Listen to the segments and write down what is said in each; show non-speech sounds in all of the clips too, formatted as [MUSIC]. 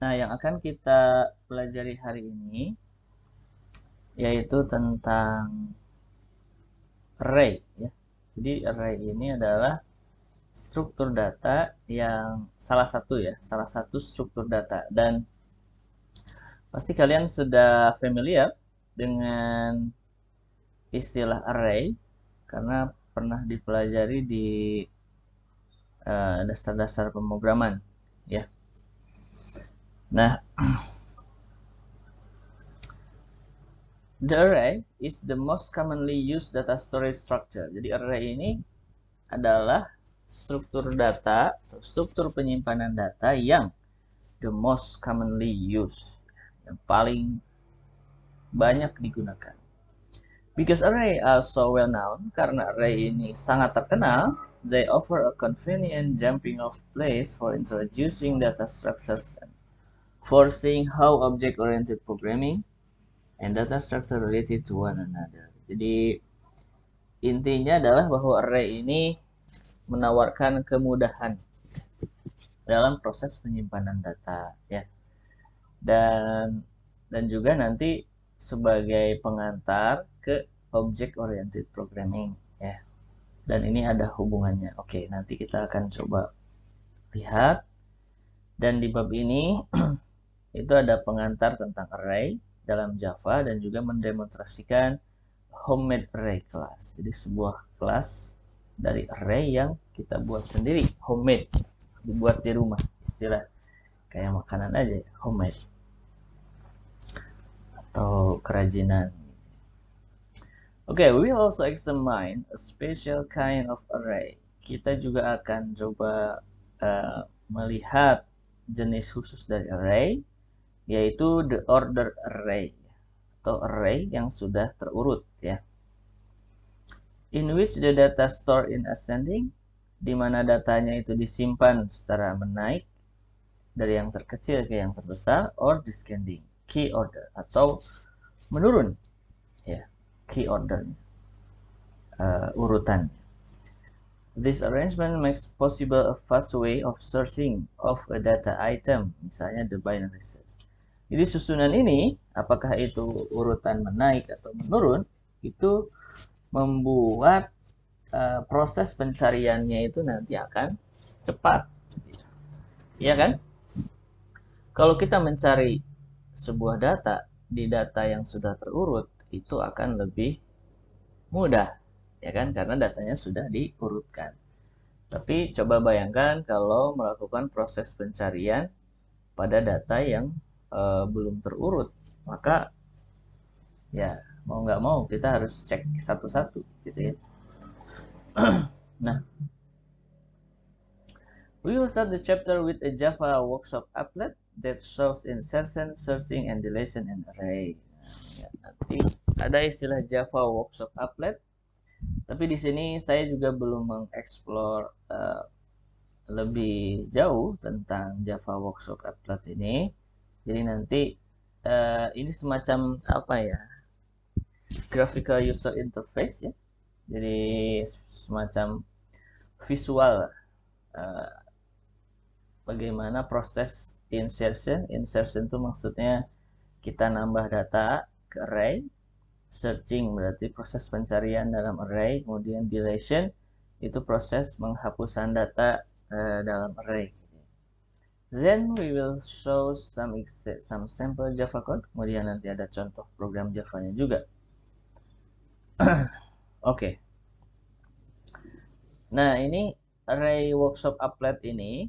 Nah, yang akan kita pelajari hari ini yaitu tentang array ya. Jadi array ini adalah struktur data yang salah satu ya, salah satu struktur data dan pasti kalian sudah familiar dengan istilah array karena pernah dipelajari di eh, dasar-dasar uh, pemrograman ya. Nah, the array is the most commonly used data storage structure. Jadi array ini adalah struktur data, struktur penyimpanan data yang the most commonly used, yang paling banyak digunakan. Because array are so well known, karena array ini sangat terkenal, they offer a convenient jumping off place for introducing data structures and forcing how object-oriented programming and data structure related to one another. Jadi intinya adalah bahwa array ini menawarkan kemudahan dalam proses penyimpanan data ya. Dan dan juga nanti sebagai pengantar ke object oriented programming ya. Dan ini ada hubungannya. Oke, nanti kita akan coba lihat dan di bab ini [CLEARS THROAT] itu ada pengantar tentang array dalam Java dan juga mendemonstrasikan homemade array class. Jadi sebuah class dari array yang kita buat sendiri, homemade, dibuat di rumah, istilah kayak makanan aja, ya, homemade atau kerajinan. Oke, okay, we also examine a special kind of array. Kita juga akan coba uh, melihat jenis khusus dari array yaitu the order array atau array yang sudah terurut ya. In which the data stored in ascending di mana datanya itu disimpan secara menaik dari yang terkecil ke yang terbesar or descending key order atau menurun ya key order uh, urutan This arrangement makes possible a fast way of searching of a data item, misalnya the binary search. Jadi susunan ini, apakah itu urutan menaik atau menurun, itu membuat uh, proses pencariannya itu nanti akan cepat. Iya kan? Kalau kita mencari sebuah data di data yang sudah terurut, itu akan lebih mudah, ya kan? Karena datanya sudah diurutkan. Tapi coba bayangkan kalau melakukan proses pencarian pada data yang e, belum terurut maka ya mau nggak mau kita harus cek satu-satu gitu ya [CLEARS THROAT] nah we will start the chapter with a Java workshop applet that shows insertion, searching, and deletion and array. Ya, nanti ada istilah Java Workshop Applet, tapi di sini saya juga belum mengeksplor uh, lebih jauh tentang Java Workshop Applet ini jadi nanti uh, ini semacam apa ya graphical user interface ya jadi semacam visual uh, bagaimana proses insertion insertion itu maksudnya kita nambah data ke array searching berarti proses pencarian dalam array kemudian deletion itu proses menghapusan data uh, dalam array Then we will show some some sample Java code. Kemudian nanti ada contoh program Java-nya juga. [CLEARS THROAT] Oke. okay. Nah, ini array workshop applet ini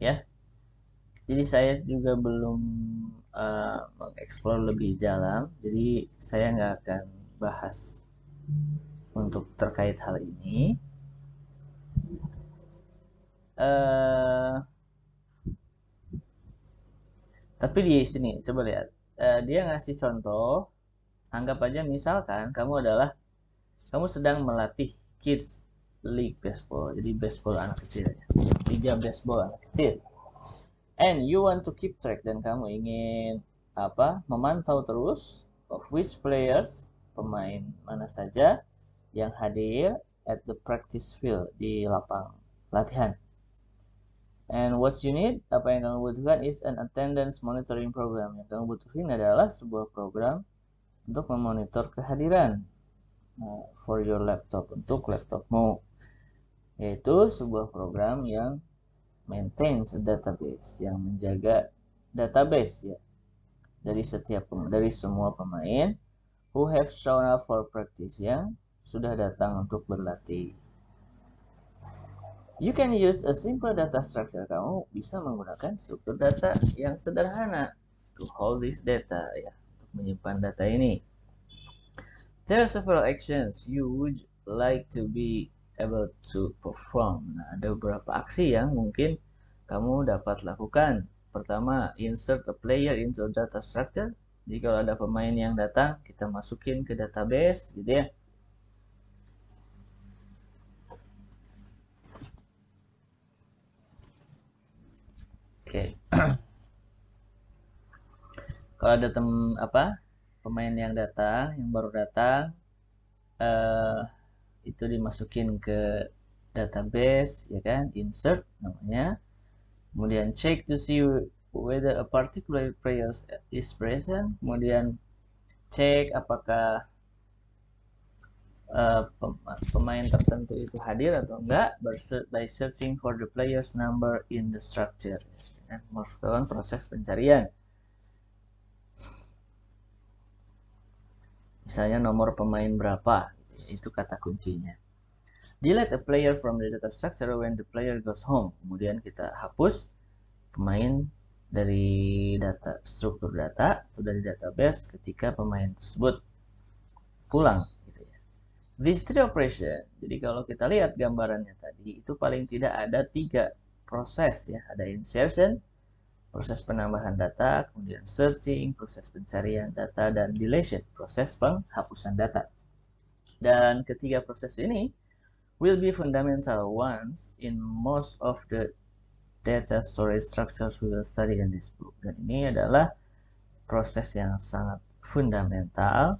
ya. Jadi saya juga belum uh, mengeksplor lebih dalam. Jadi saya nggak akan bahas untuk terkait hal ini. Uh, tapi di sini coba lihat uh, dia ngasih contoh anggap aja misalkan kamu adalah kamu sedang melatih kids league baseball jadi baseball anak kecil ya liga baseball anak kecil and you want to keep track dan kamu ingin apa memantau terus of which players pemain mana saja yang hadir at the practice field di lapang latihan And what you need, apa yang kamu butuhkan is an attendance monitoring program. Yang kamu butuhkan adalah sebuah program untuk memonitor kehadiran uh, for your laptop, untuk laptopmu. Yaitu sebuah program yang maintains a database, yang menjaga database ya dari setiap dari semua pemain who have shown up for practice yang sudah datang untuk berlatih. You can use a simple data structure. Kamu bisa menggunakan struktur data yang sederhana to hold this data ya, untuk menyimpan data ini. There are several actions you would like to be able to perform. Nah, ada beberapa aksi yang mungkin kamu dapat lakukan. Pertama, insert a player into data structure. Jadi kalau ada pemain yang datang, kita masukin ke database gitu ya. Oke. Okay. [CLEARS THROAT] Kalau ada tem apa pemain yang datang, yang baru datang, uh, itu dimasukin ke database, ya kan? Insert namanya. Kemudian check to see whether a particular player is present. Kemudian cek apakah uh, pemain tertentu itu hadir atau enggak by searching for the player's number in the structure dan nah, melakukan proses pencarian. Misalnya nomor pemain berapa, itu kata kuncinya. Delete a player from the data structure when the player goes home. Kemudian kita hapus pemain dari data struktur data sudah di database ketika pemain tersebut pulang gitu ya. three operation. Jadi kalau kita lihat gambarannya tadi itu paling tidak ada tiga proses ya ada insertion proses penambahan data kemudian searching proses pencarian data dan deletion proses penghapusan data dan ketiga proses ini will be fundamental ones in most of the data storage structures we will study in this book dan ini adalah proses yang sangat fundamental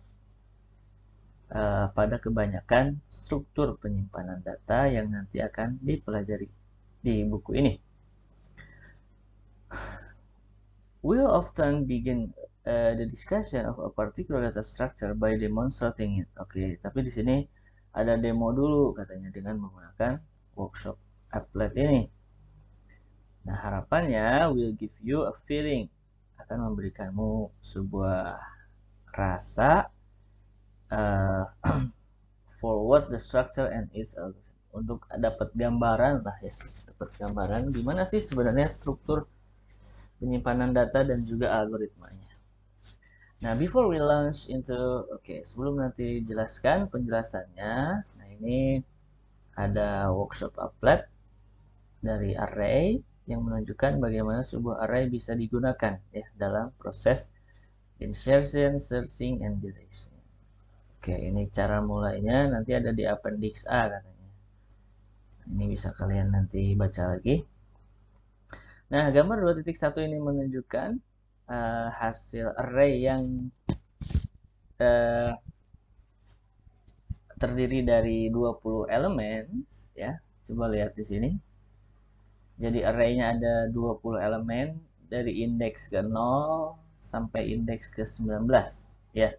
uh, pada kebanyakan struktur penyimpanan data yang nanti akan dipelajari di buku ini. we often begin uh, the discussion of a particular data structure by demonstrating it. Oke, okay, tapi di sini ada demo dulu katanya dengan menggunakan workshop applet ini. Nah, harapannya will give you a feeling akan memberikanmu sebuah rasa uh, [CLEARS THROAT] for what the structure and its algorithm untuk dapat gambaran lah ya dapat gambaran gimana sih sebenarnya struktur penyimpanan data dan juga algoritmanya nah before we launch into oke okay, sebelum nanti jelaskan penjelasannya nah ini ada workshop applet dari array yang menunjukkan bagaimana sebuah array bisa digunakan ya dalam proses insertion, searching, and deletion. Oke, ini cara mulainya nanti ada di appendix A katanya ini bisa kalian nanti baca lagi nah gambar 2.1 ini menunjukkan uh, hasil array yang uh, terdiri dari 20 elemen ya coba lihat di sini jadi arraynya ada 20 elemen dari indeks ke 0 sampai indeks ke 19 ya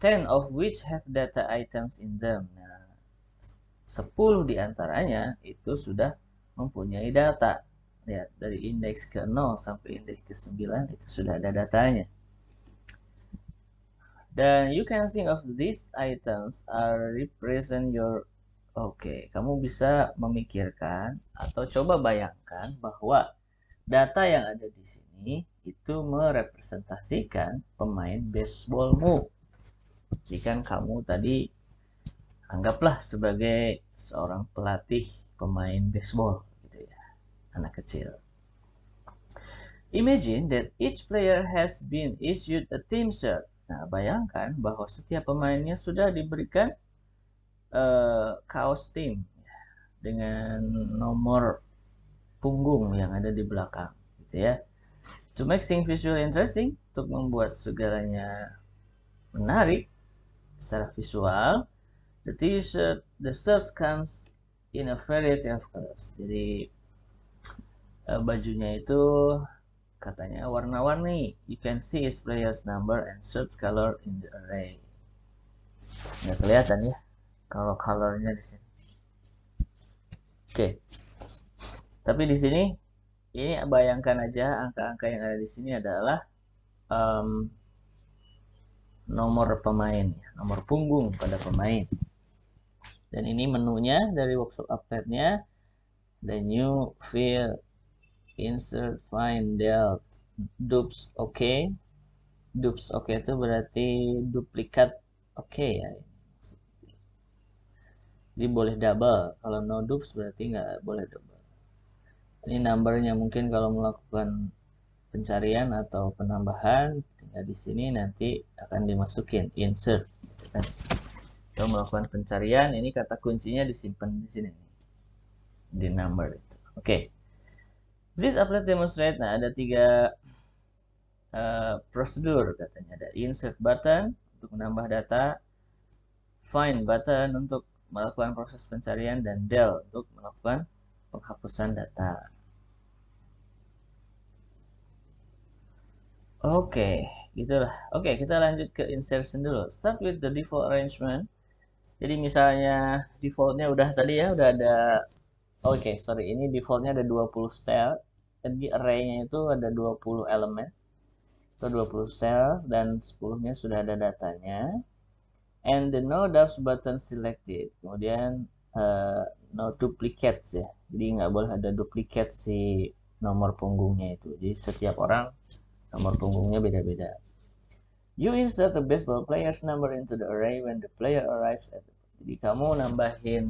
10 of which have data items in them nah 10 diantaranya itu sudah mempunyai data. Ya, dari indeks ke 0 sampai indeks ke 9 itu sudah ada datanya. Dan you can think of these items are represent your Oke, okay, kamu bisa memikirkan atau coba bayangkan bahwa data yang ada di sini itu merepresentasikan pemain baseballmu. Jika kamu tadi anggaplah sebagai seorang pelatih pemain baseball gitu ya anak kecil imagine that each player has been issued a team shirt nah bayangkan bahwa setiap pemainnya sudah diberikan uh, kaos tim dengan nomor punggung yang ada di belakang gitu ya to make things visually interesting untuk membuat segalanya menarik secara visual The t-shirt, the shirt comes in a variety of colors. Jadi uh, bajunya itu katanya warna-warni. You can see its player's number and shirt color in the array. Nggak kelihatan ya kalau colornya di sini. Oke. Okay. Tapi di sini ini bayangkan aja angka-angka yang ada di sini adalah um, nomor pemain, ya, nomor punggung pada pemain dan ini menunya dari workshop update-nya the new field insert find delt dupes oke okay. dupes oke itu berarti duplikat oke ya jadi boleh double kalau no dupes berarti nggak boleh double ini numbernya mungkin kalau melakukan pencarian atau penambahan tinggal di sini nanti akan dimasukin insert gitu kan atau melakukan pencarian ini kata kuncinya disimpan di sini di number itu oke okay. this applet demonstrate nah ada tiga uh, prosedur katanya ada insert button untuk menambah data find button untuk melakukan proses pencarian dan del untuk melakukan penghapusan data oke okay, gitulah oke okay, kita lanjut ke insertion dulu start with the default arrangement jadi misalnya defaultnya udah tadi ya udah ada oke okay, sorry ini defaultnya ada 20 cell, jadi arraynya itu ada 20 elemen atau 20 cells dan 10 nya sudah ada datanya and the no dubs button selected kemudian uh, no duplicates ya jadi nggak boleh ada duplicate si nomor punggungnya itu jadi setiap orang nomor punggungnya beda-beda You insert the baseball player's number into the array when the player arrives at the... Jadi kamu nambahin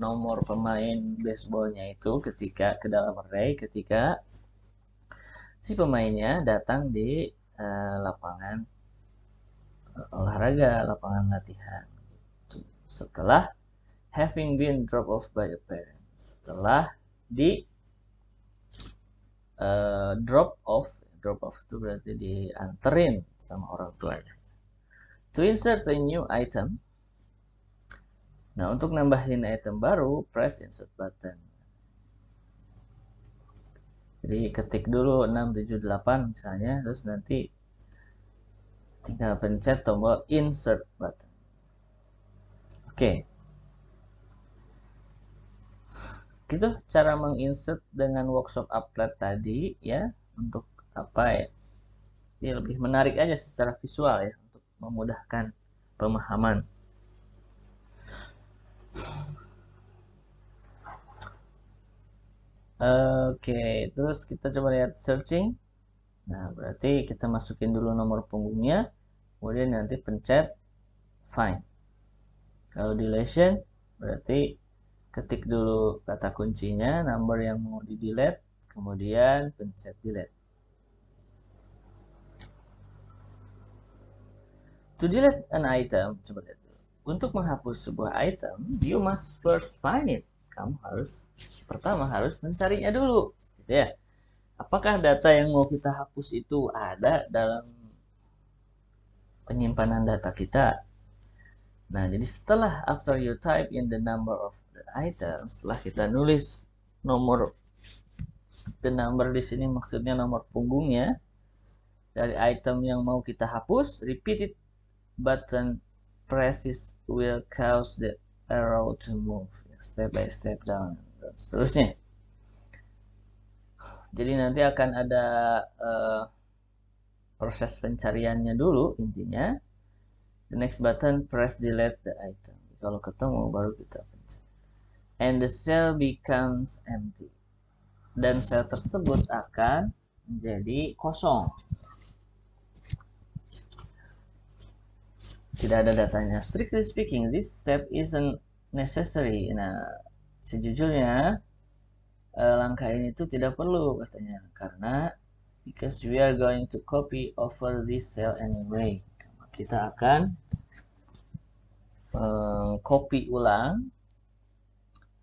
nomor pemain baseballnya itu ketika ke dalam array ketika si pemainnya datang di uh, lapangan eh, olahraga, lapangan latihan. Gitu. Setelah having been dropped off by a parents, setelah di uh, drop off, drop off itu berarti dianterin sama orang tuanya. To insert a new item. Nah, untuk nambahin item baru, press insert button. Jadi ketik dulu 678 misalnya, terus nanti tinggal pencet tombol insert button. Oke. Okay. Gitu cara menginsert dengan workshop applet tadi ya untuk apa ya ya lebih menarik aja secara visual ya untuk memudahkan pemahaman. Oke, okay, terus kita coba lihat searching. Nah, berarti kita masukin dulu nomor punggungnya, kemudian nanti pencet find. Kalau deletion, berarti ketik dulu kata kuncinya, nomor yang mau di delete, kemudian pencet delete. To delete an item, coba lihat Untuk menghapus sebuah item, you must first find it. Kamu harus pertama harus mencarinya dulu, gitu ya. Apakah data yang mau kita hapus itu ada dalam penyimpanan data kita? Nah, jadi setelah after you type in the number of the item, setelah kita nulis nomor the number di sini maksudnya nomor punggungnya dari item yang mau kita hapus repeat it button presses will cause the arrow to move step by step down dan seterusnya jadi nanti akan ada uh, proses pencariannya dulu intinya the next button press delete the item kalau ketemu baru kita pencet and the cell becomes empty dan cell tersebut akan menjadi kosong tidak ada datanya. Strictly speaking, this step isn't necessary. Nah, sejujurnya uh, langkah ini tuh tidak perlu katanya karena because we are going to copy over this cell anyway. Kita akan um, copy ulang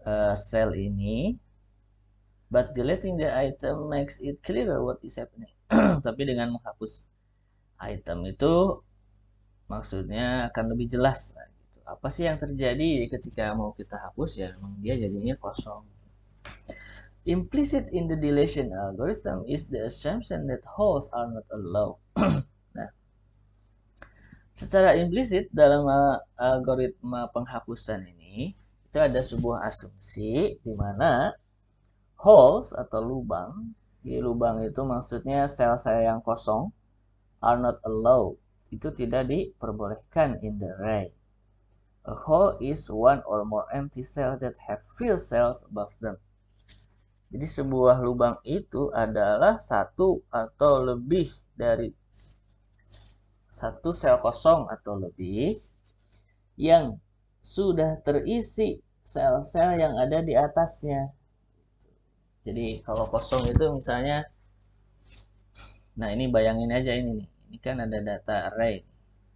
eh, sel cell ini but deleting the item makes it clearer what is happening. [CLEARS THROAT] Tapi dengan menghapus item itu maksudnya akan lebih jelas gitu. apa sih yang terjadi ketika mau kita hapus ya memang dia jadinya kosong implicit in the deletion algorithm is the assumption that holes are not allowed [CLEARS THROAT] nah secara implicit dalam uh, algoritma penghapusan ini itu ada sebuah asumsi di mana holes atau lubang di lubang itu maksudnya sel-sel yang kosong are not allowed itu tidak diperbolehkan in the right. A hole is one or more empty cells that have filled cells above them. Jadi sebuah lubang itu adalah satu atau lebih dari satu sel kosong atau lebih yang sudah terisi sel-sel yang ada di atasnya. Jadi kalau kosong itu misalnya, nah ini bayangin aja ini nih ini kan ada data array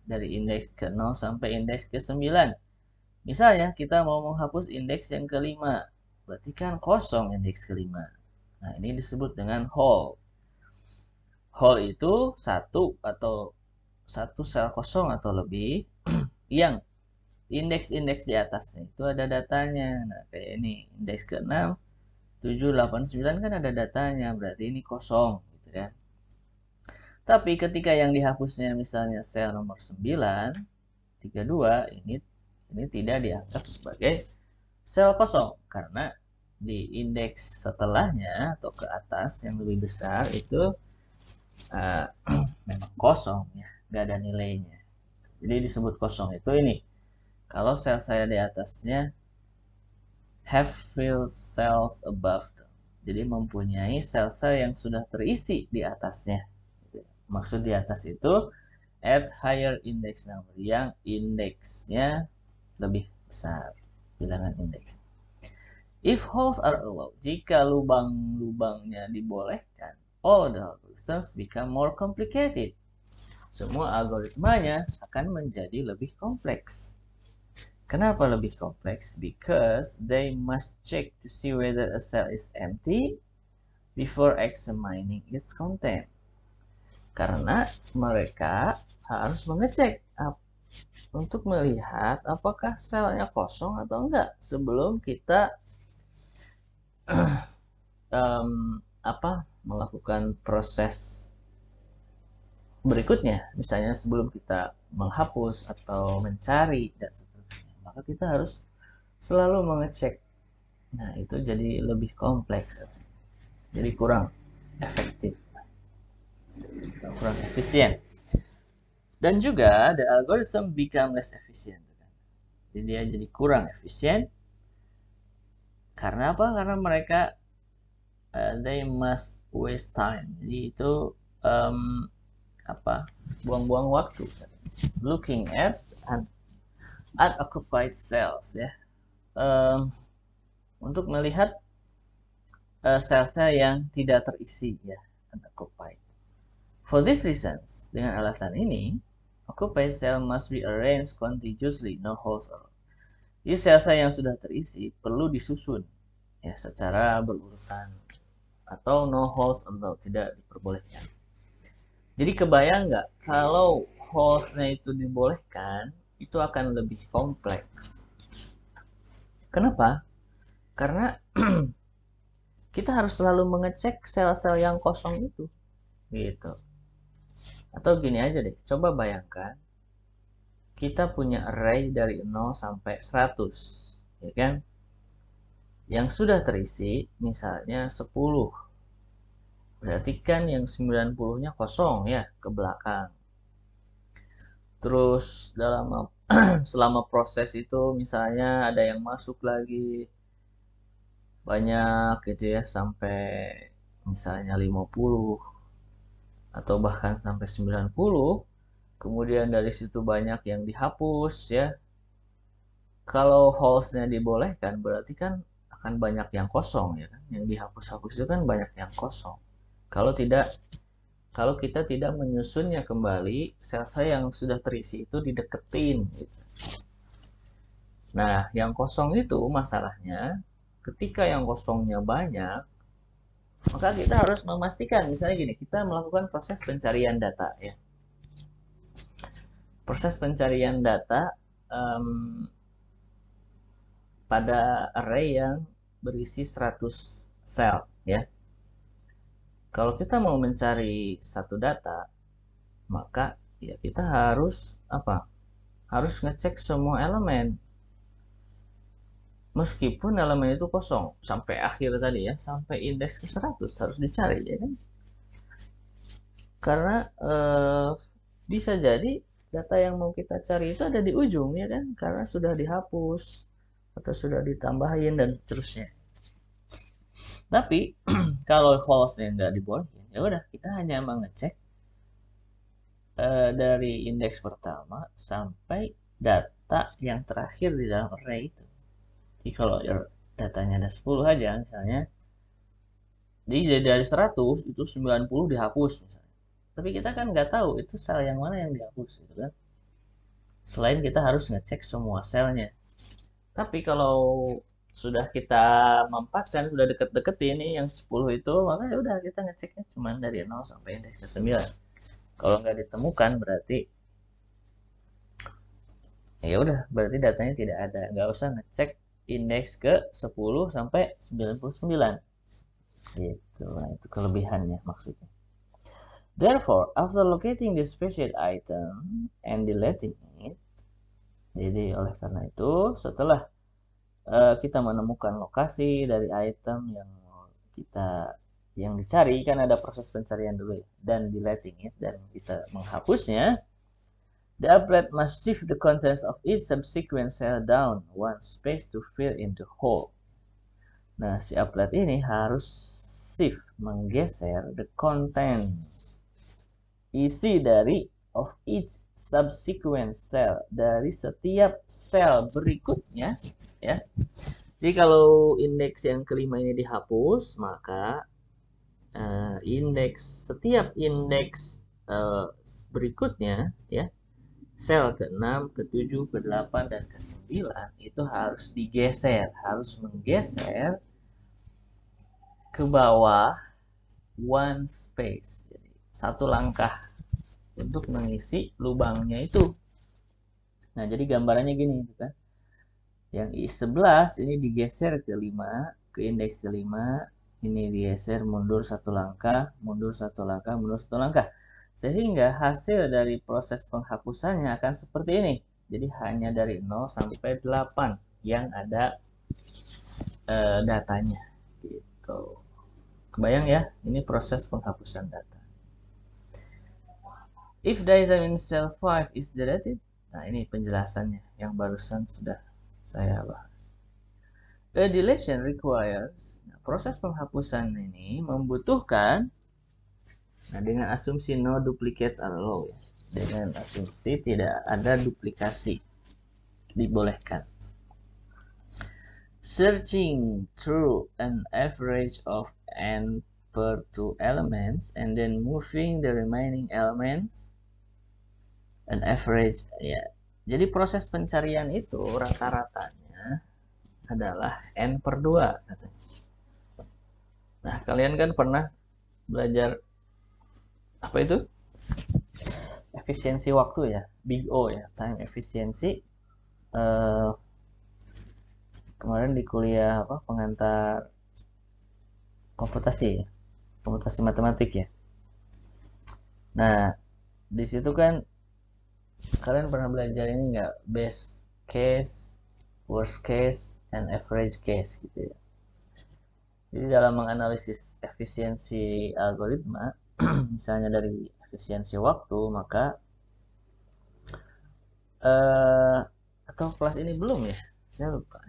dari indeks ke 0 sampai indeks ke 9 misalnya kita mau menghapus indeks yang kelima berarti kan kosong indeks kelima nah ini disebut dengan hole. Hole itu satu atau satu sel kosong atau lebih [CLEARS THROAT] yang indeks-indeks di atasnya itu ada datanya nah kayak ini indeks ke 6 7, 8, 9 kan ada datanya berarti ini kosong tapi ketika yang dihapusnya misalnya sel nomor 9, 32, ini ini tidak dianggap sebagai sel kosong karena di indeks setelahnya atau ke atas yang lebih besar itu uh, [CLEARS THROAT] memang kosong ya, gak ada nilainya. Jadi disebut kosong itu ini. Kalau sel saya di atasnya have filled cells above. Jadi mempunyai sel-sel yang sudah terisi di atasnya maksud di atas itu at higher index number yang indeksnya lebih besar bilangan indeks. If holes are allowed, jika lubang-lubangnya dibolehkan, all the algorithms become more complicated. Semua algoritmanya akan menjadi lebih kompleks. Kenapa lebih kompleks? Because they must check to see whether a cell is empty before examining its content karena mereka harus mengecek untuk melihat apakah selnya kosong atau enggak sebelum kita um, [CLEARS THROAT] apa melakukan proses berikutnya misalnya sebelum kita menghapus atau mencari dan seterusnya maka kita harus selalu mengecek nah itu jadi lebih kompleks jadi kurang efektif kurang efisien dan juga the algorithm become less efficient jadi dia jadi kurang efisien karena apa karena mereka uh, they must waste time jadi itu um, apa buang-buang waktu looking at un unoccupied cells ya um, untuk melihat sel uh, sel-sel yang tidak terisi ya unoccupied For this reasons, dengan alasan ini, occupied cell must be arranged contiguously, no holes Jadi sel-sel yang sudah terisi perlu disusun ya secara berurutan atau no holes atau tidak diperbolehkan. Jadi kebayang nggak kalau holesnya itu dibolehkan, itu akan lebih kompleks. Kenapa? Karena [CLEARS THROAT] kita harus selalu mengecek sel-sel yang kosong itu. Gitu. Atau gini aja deh, coba bayangkan kita punya array dari 0 sampai 100, ya kan? Yang sudah terisi misalnya 10. Berarti kan yang 90-nya kosong ya ke belakang. Terus dalam [CLEARS THROAT] selama proses itu misalnya ada yang masuk lagi banyak gitu ya sampai misalnya 50 atau bahkan sampai 90 kemudian dari situ banyak yang dihapus ya kalau holesnya dibolehkan berarti kan akan banyak yang kosong ya kan yang dihapus-hapus itu kan banyak yang kosong kalau tidak kalau kita tidak menyusunnya kembali sel-sel yang sudah terisi itu dideketin gitu. nah yang kosong itu masalahnya ketika yang kosongnya banyak maka kita harus memastikan misalnya gini kita melakukan proses pencarian data ya proses pencarian data um, pada array yang berisi 100 sel ya kalau kita mau mencari satu data maka ya kita harus apa harus ngecek semua elemen meskipun elemen itu kosong sampai akhir tadi ya sampai indeks ke 100 harus dicari ya kan karena eh, bisa jadi data yang mau kita cari itu ada di ujung ya kan karena sudah dihapus atau sudah ditambahin dan seterusnya tapi [CLEARS THROAT] kalau false yang nggak dibolehin ya udah kita hanya mengecek uh, dari indeks pertama sampai data yang terakhir di dalam array itu jadi kalau ya datanya ada 10 aja misalnya jadi dari 100 itu 90 dihapus misalnya tapi kita kan nggak tahu itu sel yang mana yang dihapus gitu kan selain kita harus ngecek semua selnya tapi kalau sudah kita mampatkan sudah deket-deket ini yang 10 itu maka ya udah kita ngeceknya cuman dari 0 sampai indeks ke 9 kalau nggak ditemukan berarti ya udah berarti datanya tidak ada nggak usah ngecek indeks ke 10 sampai 99. Gitu, nah itu kelebihannya maksudnya. Therefore, after locating the special item and deleting it, jadi oleh karena itu setelah uh, kita menemukan lokasi dari item yang kita yang dicari kan ada proses pencarian dulu ya dan deleting it dan kita menghapusnya The applet must shift the contents of each subsequent cell down one space to fill in the hole. Nah, si applet ini harus shift, menggeser the contents. Isi dari of each subsequent cell dari setiap sel berikutnya ya. Jadi kalau indeks yang kelima ini dihapus, maka uh, indeks setiap indeks uh, berikutnya ya sel ke-6, ke-7, ke-8, dan ke-9 itu harus digeser, harus menggeser ke bawah one space. Jadi satu langkah untuk mengisi lubangnya itu. Nah, jadi gambarannya gini gitu kan. Yang I11 ini digeser ke 5, ke indeks ke-5, ini digeser mundur satu langkah, mundur satu langkah, mundur satu langkah. Sehingga hasil dari proses penghapusannya akan seperti ini. Jadi hanya dari 0 sampai 8 yang ada e, datanya. Gitu. Kebayang ya, ini proses penghapusan data. If data in cell 5 is deleted, nah ini penjelasannya yang barusan sudah saya bahas. A deletion requires, nah, proses penghapusan ini membutuhkan Nah, dengan asumsi no duplicates ya dengan asumsi tidak ada duplikasi dibolehkan. Searching through an average of n per two elements and then moving the remaining elements an average ya. Jadi proses pencarian itu rata-ratanya adalah n per dua Nah, kalian kan pernah belajar apa itu efisiensi waktu ya big O ya time efisiensi uh, kemarin di kuliah apa pengantar komputasi ya komputasi matematik ya nah di situ kan kalian pernah belajar ini nggak best case worst case and average case gitu ya jadi dalam menganalisis efisiensi algoritma [CLEARS THROAT] misalnya dari efisiensi waktu maka uh, atau kelas ini belum ya saya lupa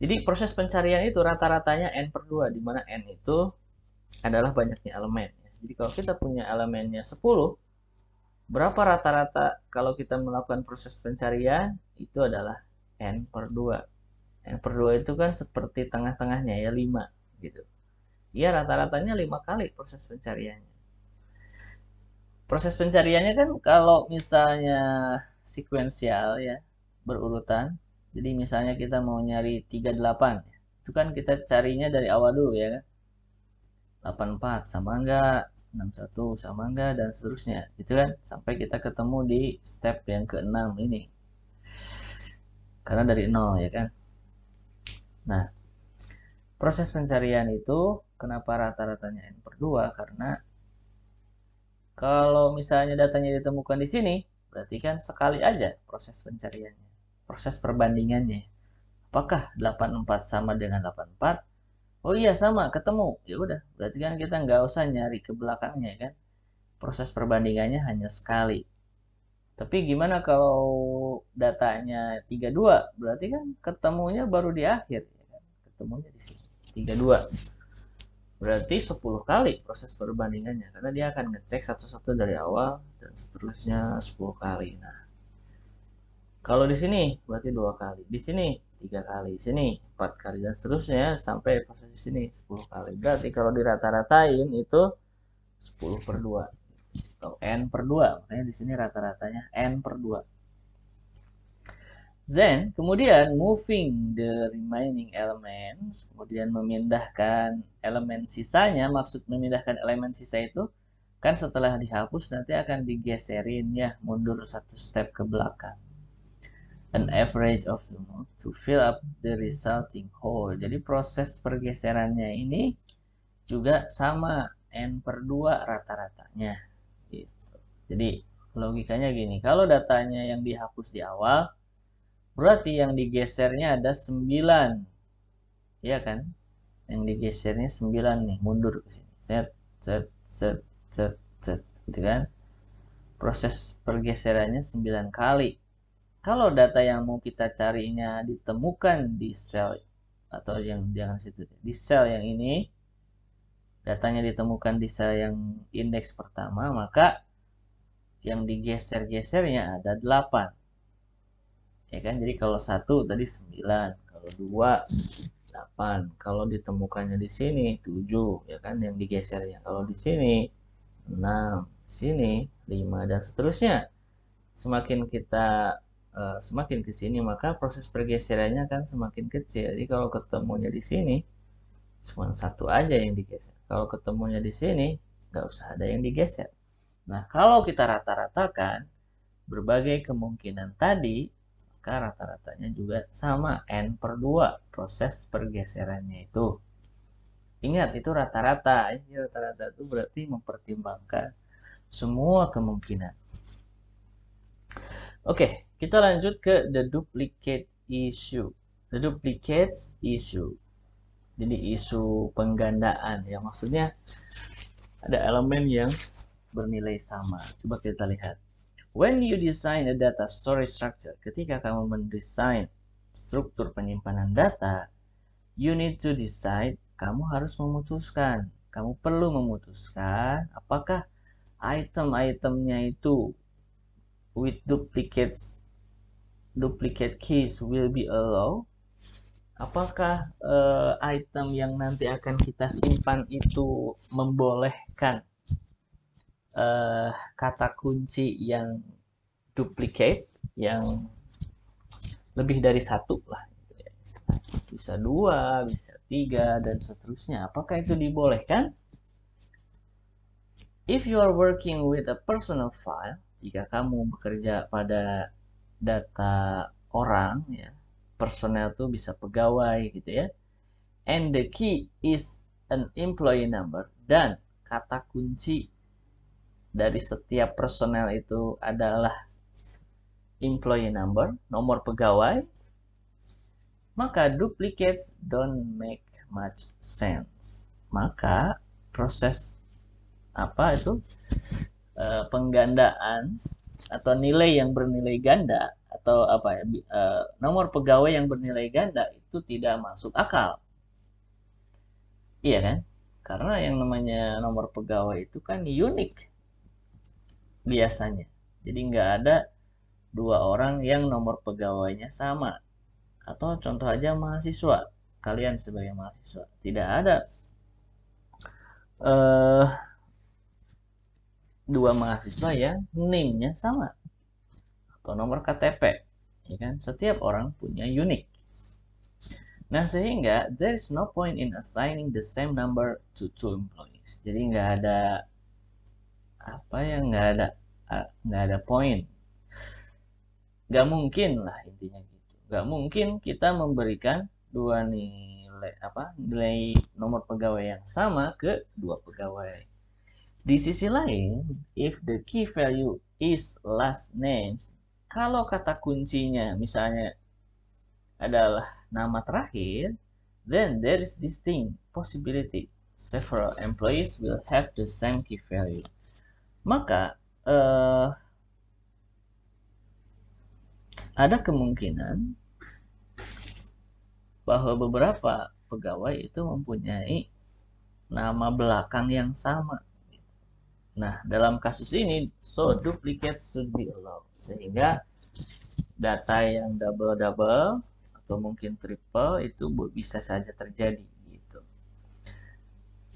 jadi proses pencarian itu rata-ratanya n per dua, di mana n itu adalah banyaknya elemen jadi kalau kita punya elemennya 10 berapa rata-rata kalau kita melakukan proses pencarian itu adalah n per dua. n per dua itu kan seperti tengah-tengahnya ya 5 gitu ya rata-ratanya lima kali proses pencariannya proses pencariannya kan kalau misalnya sekuensial ya berurutan jadi misalnya kita mau nyari 38 itu kan kita carinya dari awal dulu ya kan 84 sama enggak 61 sama enggak dan seterusnya itu kan sampai kita ketemu di step yang ke-6 ini karena dari nol ya kan nah proses pencarian itu kenapa rata-ratanya n per 2 karena kalau misalnya datanya ditemukan di sini berarti kan sekali aja proses pencariannya proses perbandingannya apakah 84 sama dengan 84 oh iya sama ketemu ya udah berarti kan kita nggak usah nyari ke belakangnya kan proses perbandingannya hanya sekali tapi gimana kalau datanya 32 berarti kan ketemunya baru di akhir ya kan? ketemunya di sini 32 berarti 10 kali proses perbandingannya karena dia akan ngecek satu-satu dari awal dan seterusnya 10 kali nah kalau di sini berarti dua kali di sini tiga kali di sini empat kali dan seterusnya sampai proses di sini 10 kali berarti kalau dirata-ratain itu 10 per 2 atau n per 2 makanya di sini rata-ratanya n per 2 Then kemudian moving the remaining elements, kemudian memindahkan elemen sisanya, maksud memindahkan elemen sisa itu kan setelah dihapus nanti akan digeserin ya mundur satu step ke belakang. An average of the move to fill up the resulting hole. Jadi proses pergeserannya ini juga sama n per 2 rata-ratanya. Gitu. Jadi logikanya gini, kalau datanya yang dihapus di awal, Berarti yang digesernya ada 9. Iya kan? Yang digesernya 9 nih, mundur ke sini. Set, set, set, set, set. Gitu kan? Proses pergeserannya 9 kali. Kalau data yang mau kita carinya ditemukan di sel atau yang jangan situ di sel yang ini datanya ditemukan di sel yang indeks pertama maka yang digeser-gesernya ada 8 ya kan jadi kalau satu tadi 9 kalau dua 8 kalau ditemukannya di sini 7 ya kan yang digesernya kalau di sini 6 sini 5 dan seterusnya semakin kita uh, semakin ke sini maka proses pergeserannya akan semakin kecil jadi kalau ketemunya di sini cuma satu aja yang digeser kalau ketemunya di sini nggak usah ada yang digeser nah kalau kita rata-ratakan berbagai kemungkinan tadi maka rata-ratanya juga sama N per 2 proses pergeserannya itu. Ingat itu rata-rata, ini rata-rata itu berarti mempertimbangkan semua kemungkinan. Oke, kita lanjut ke the duplicate issue. The duplicates issue. Jadi isu penggandaan ya maksudnya ada elemen yang bernilai sama. Coba kita lihat. When you design a data storage structure, ketika kamu mendesain struktur penyimpanan data, you need to decide, kamu harus memutuskan. Kamu perlu memutuskan apakah item-itemnya itu with duplicates duplicate keys will be allowed apakah uh, item yang nanti akan kita simpan itu membolehkan uh, kata kunci yang duplicate yang lebih dari satu lah bisa dua bisa tiga dan seterusnya apakah itu dibolehkan if you are working with a personal file jika kamu bekerja pada data orang ya personal tuh bisa pegawai gitu ya and the key is an employee number dan kata kunci dari setiap personel itu adalah employee number, nomor pegawai, maka duplicates don't make much sense. Maka proses apa itu e, penggandaan atau nilai yang bernilai ganda atau apa ya e, nomor pegawai yang bernilai ganda itu tidak masuk akal. Iya kan? Karena yang namanya nomor pegawai itu kan unik biasanya. Jadi nggak ada dua orang yang nomor pegawainya sama. Atau contoh aja mahasiswa, kalian sebagai mahasiswa. Tidak ada uh, dua mahasiswa yang name nya sama. Atau nomor KTP. Ya kan? Setiap orang punya unik. Nah, sehingga there is no point in assigning the same number to two employees. Jadi nggak ada apa yang nggak ada nggak ada poin nggak mungkin lah intinya gitu nggak mungkin kita memberikan dua nilai apa nilai nomor pegawai yang sama ke dua pegawai di sisi lain if the key value is last names kalau kata kuncinya misalnya adalah nama terakhir then there is this thing possibility several employees will have the same key value maka uh, ada kemungkinan bahwa beberapa pegawai itu mempunyai nama belakang yang sama. Nah, dalam kasus ini, so duplicate should be allowed. Sehingga data yang double-double atau mungkin triple itu bisa saja terjadi. Gitu.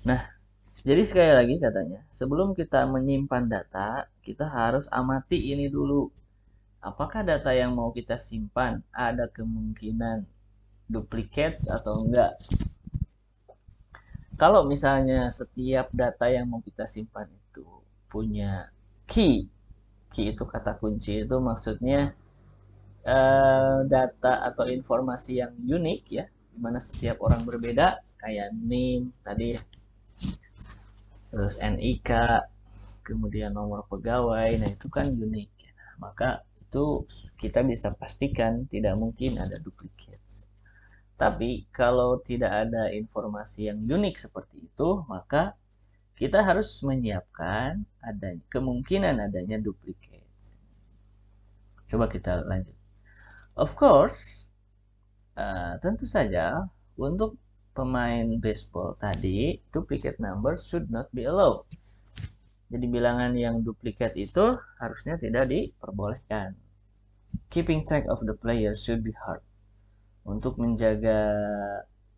Nah, jadi sekali lagi katanya, sebelum kita menyimpan data, kita harus amati ini dulu. Apakah data yang mau kita simpan ada kemungkinan duplicates atau enggak? Kalau misalnya setiap data yang mau kita simpan itu punya key, key itu kata kunci itu maksudnya uh, data atau informasi yang unik ya, dimana setiap orang berbeda, kayak name tadi ya, terus NIK kemudian nomor pegawai nah itu kan unik ya. maka itu kita bisa pastikan tidak mungkin ada duplicates tapi kalau tidak ada informasi yang unik seperti itu maka kita harus menyiapkan adanya kemungkinan adanya duplicates coba kita lanjut of course uh, tentu saja untuk pemain baseball tadi, duplicate number should not be allowed. Jadi bilangan yang duplicate itu harusnya tidak diperbolehkan. Keeping track of the player should be hard. Untuk menjaga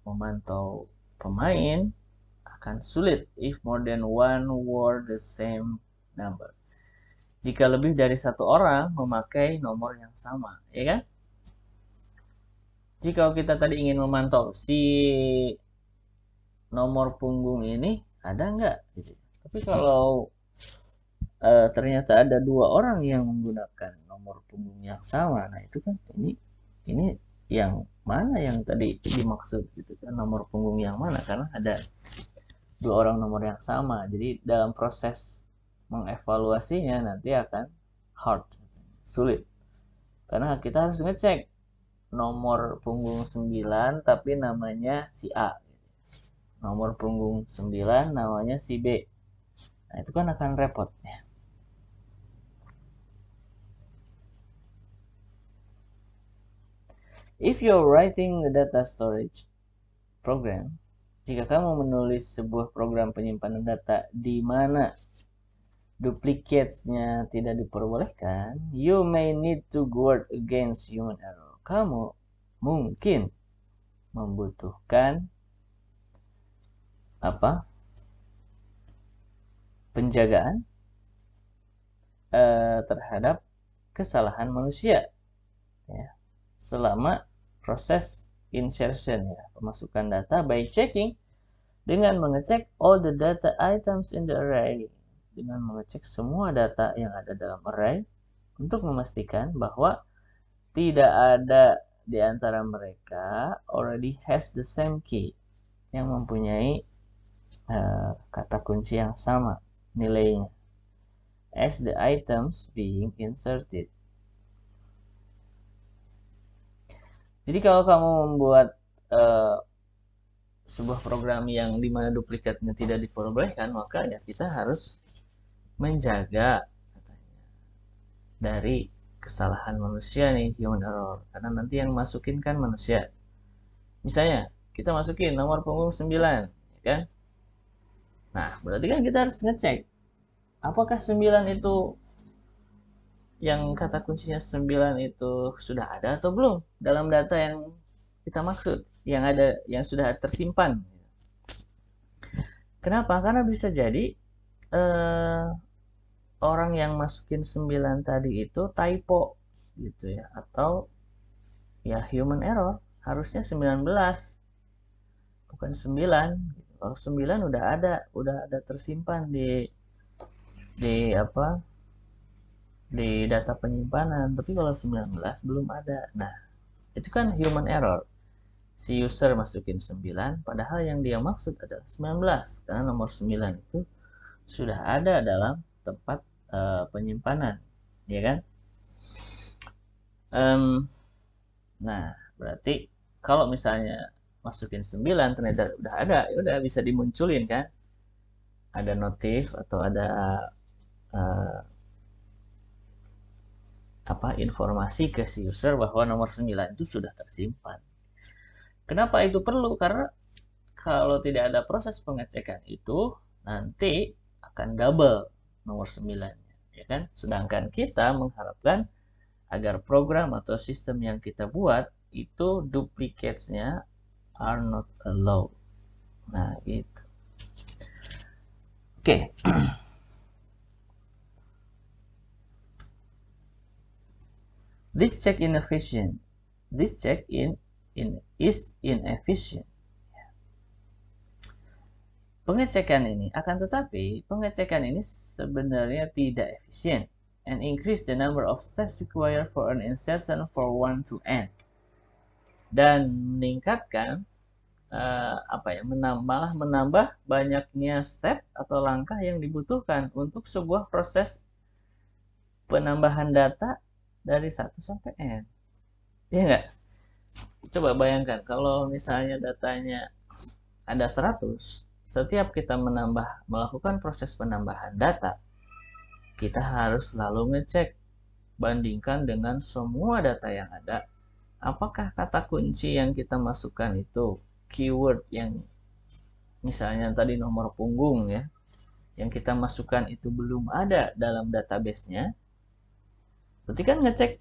memantau pemain akan sulit if more than one wore the same number. Jika lebih dari satu orang memakai nomor yang sama, ya kan? jika kita tadi ingin memantau si nomor punggung ini ada nggak tapi kalau e, ternyata ada dua orang yang menggunakan nomor punggung yang sama nah itu kan ini ini yang mana yang tadi dimaksud gitu kan nomor punggung yang mana karena ada dua orang nomor yang sama jadi dalam proses mengevaluasinya nanti akan hard sulit karena kita harus ngecek nomor punggung 9 tapi namanya si A. Nomor punggung 9 namanya si B. Nah, itu kan akan repot ya. If you're writing the data storage program, jika kamu menulis sebuah program penyimpanan data di mana duplicates-nya tidak diperbolehkan, you may need to guard against human error kamu mungkin membutuhkan apa penjagaan eh, terhadap kesalahan manusia ya, selama proses insertion ya pemasukan data by checking dengan mengecek all the data items in the array dengan mengecek semua data yang ada dalam array untuk memastikan bahwa tidak ada di antara mereka already has the same key yang mempunyai uh, kata kunci yang sama nilainya as the items being inserted. Jadi kalau kamu membuat uh, sebuah program yang dimana duplikatnya tidak diperbolehkan, maka ya kita harus menjaga katanya dari kesalahan manusia nih human error karena nanti yang masukin kan manusia misalnya kita masukin nomor punggung 9 ya kan nah berarti kan kita harus ngecek apakah 9 itu yang kata kuncinya 9 itu sudah ada atau belum dalam data yang kita maksud yang ada yang sudah tersimpan kenapa karena bisa jadi eh, orang yang masukin 9 tadi itu typo gitu ya atau ya human error harusnya 19 bukan 9 kalau 9 udah ada udah ada tersimpan di di apa di data penyimpanan tapi kalau 19 belum ada nah itu kan human error si user masukin 9 padahal yang dia maksud adalah 19 karena nomor 9 itu sudah ada dalam tempat uh, penyimpanan ya kan um, nah berarti kalau misalnya masukin 9 ternyata udah ada ya udah bisa dimunculin kan ada notif atau ada uh, apa informasi ke si user bahwa nomor 9 itu sudah tersimpan. Kenapa itu perlu? Karena kalau tidak ada proses pengecekan itu nanti akan double nomor 9 ya kan? Sedangkan kita mengharapkan agar program atau sistem yang kita buat itu duplicatesnya are not allowed. Nah, itu. Oke. Okay. This check inefficient. This check in, in is inefficient pengecekan ini. Akan tetapi, pengecekan ini sebenarnya tidak efisien and increase the number of steps required for an insertion for one to n. Dan meningkatkan uh, apa ya menambah menambah banyaknya step atau langkah yang dibutuhkan untuk sebuah proses penambahan data dari 1 sampai n. Iya enggak? Coba bayangkan kalau misalnya datanya ada 100 setiap kita menambah melakukan proses penambahan data, kita harus selalu ngecek bandingkan dengan semua data yang ada. Apakah kata kunci yang kita masukkan itu keyword yang misalnya tadi nomor punggung ya, yang kita masukkan itu belum ada dalam databasenya. nya Berarti kan ngecek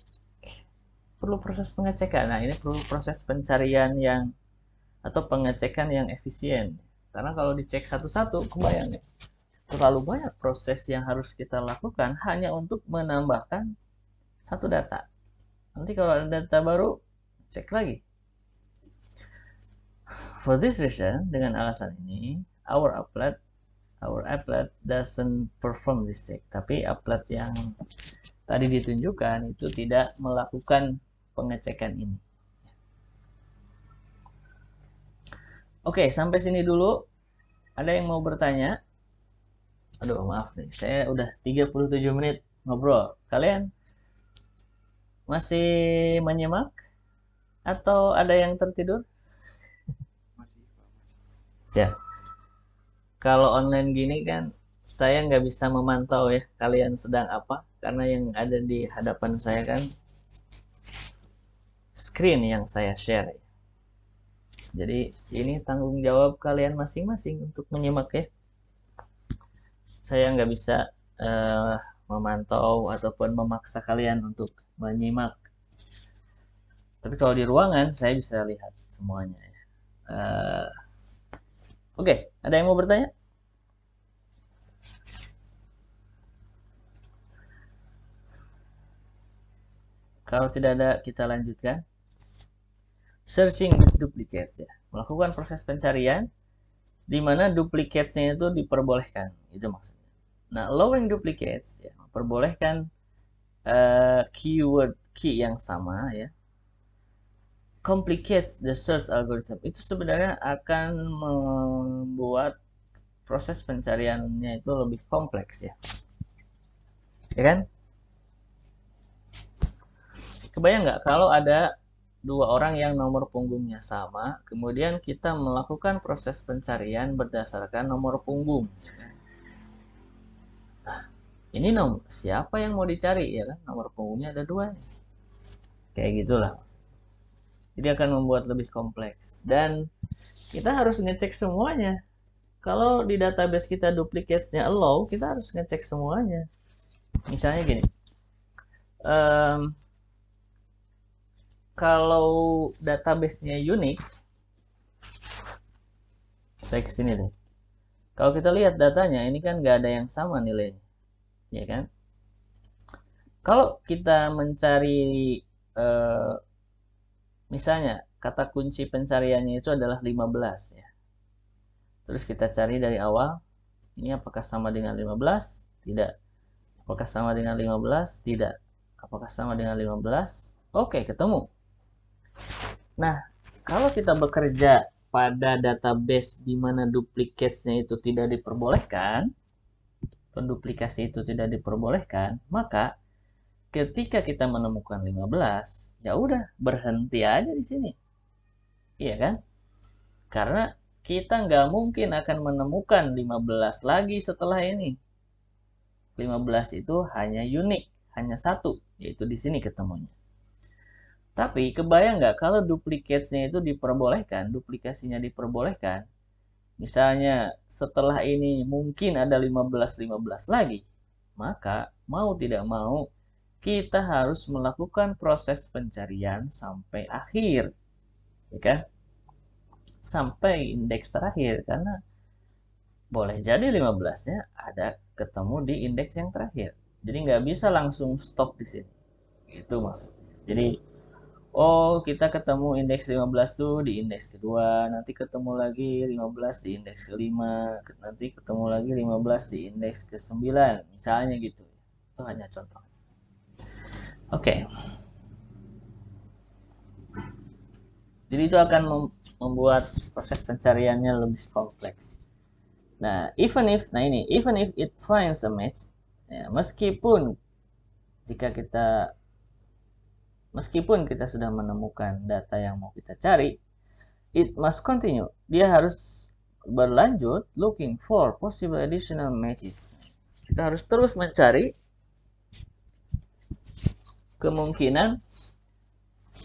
perlu proses pengecekan. Nah, ini perlu proses pencarian yang atau pengecekan yang efisien. Karena kalau dicek satu-satu, kebayang ya? Terlalu banyak proses yang harus kita lakukan hanya untuk menambahkan satu data. Nanti kalau ada data baru, cek lagi. For this reason, dengan alasan ini, our applet our applet doesn't perform this check. Tapi applet yang tadi ditunjukkan itu tidak melakukan pengecekan ini. Oke, sampai sini dulu. Ada yang mau bertanya? Aduh, maaf nih. Saya udah 37 menit ngobrol. Kalian masih menyimak? Atau ada yang tertidur? Ya. Kalau online gini kan saya nggak bisa memantau ya kalian sedang apa karena yang ada di hadapan saya kan screen yang saya share jadi ini tanggung jawab kalian masing-masing untuk menyimak ya. Saya nggak bisa uh, memantau ataupun memaksa kalian untuk menyimak. Tapi kalau di ruangan saya bisa lihat semuanya. Ya. Uh, Oke, okay. ada yang mau bertanya? Kalau tidak ada, kita lanjutkan searching with duplicates ya. Melakukan proses pencarian di mana duplicatesnya itu diperbolehkan, itu maksudnya. Nah, lowering duplicates ya, memperbolehkan uh, keyword key yang sama ya. Complicates the search algorithm. Itu sebenarnya akan membuat proses pencariannya itu lebih kompleks ya. Ya kan? Kebayang nggak kalau ada dua orang yang nomor punggungnya sama, kemudian kita melakukan proses pencarian berdasarkan nomor punggung. Ya kan? Nah, ini nom siapa yang mau dicari ya kan? Nomor punggungnya ada dua Kayak gitulah. Jadi akan membuat lebih kompleks dan kita harus ngecek semuanya. Kalau di database kita duplicatesnya allow, kita harus ngecek semuanya. Misalnya gini. Um, kalau database-nya unik, saya kesini deh. Kalau kita lihat datanya, ini kan nggak ada yang sama nilainya, ya kan? Kalau kita mencari, eh, misalnya kata kunci pencariannya itu adalah 15 ya. Terus kita cari dari awal, ini apakah sama dengan 15? Tidak. Apakah sama dengan 15? Tidak. Apakah sama dengan 15? Oke, ketemu. Nah, kalau kita bekerja pada database di mana duplikatnya itu tidak diperbolehkan, penduplikasi itu tidak diperbolehkan, maka ketika kita menemukan 15, ya udah berhenti aja di sini. Iya kan? Karena kita nggak mungkin akan menemukan 15 lagi setelah ini. 15 itu hanya unik, hanya satu, yaitu di sini ketemunya. Tapi kebayang nggak kalau duplikatnya itu diperbolehkan, duplikasinya diperbolehkan. Misalnya setelah ini mungkin ada 15-15 lagi. Maka mau tidak mau kita harus melakukan proses pencarian sampai akhir. Ya kan? Sampai indeks terakhir karena boleh jadi 15-nya ada ketemu di indeks yang terakhir. Jadi nggak bisa langsung stop di sini. Itu maksudnya. Jadi Oh, kita ketemu indeks 15 tuh di indeks kedua, nanti ketemu lagi 15 di indeks kelima, nanti ketemu lagi 15 di indeks ke sembilan, misalnya gitu. Itu hanya contoh. Oke. Okay. Jadi itu akan membuat proses pencariannya lebih kompleks. Nah, even if, nah ini, even if it finds a match, ya, meskipun jika kita Meskipun kita sudah menemukan data yang mau kita cari, it must continue. Dia harus berlanjut looking for possible additional matches. Kita harus terus mencari kemungkinan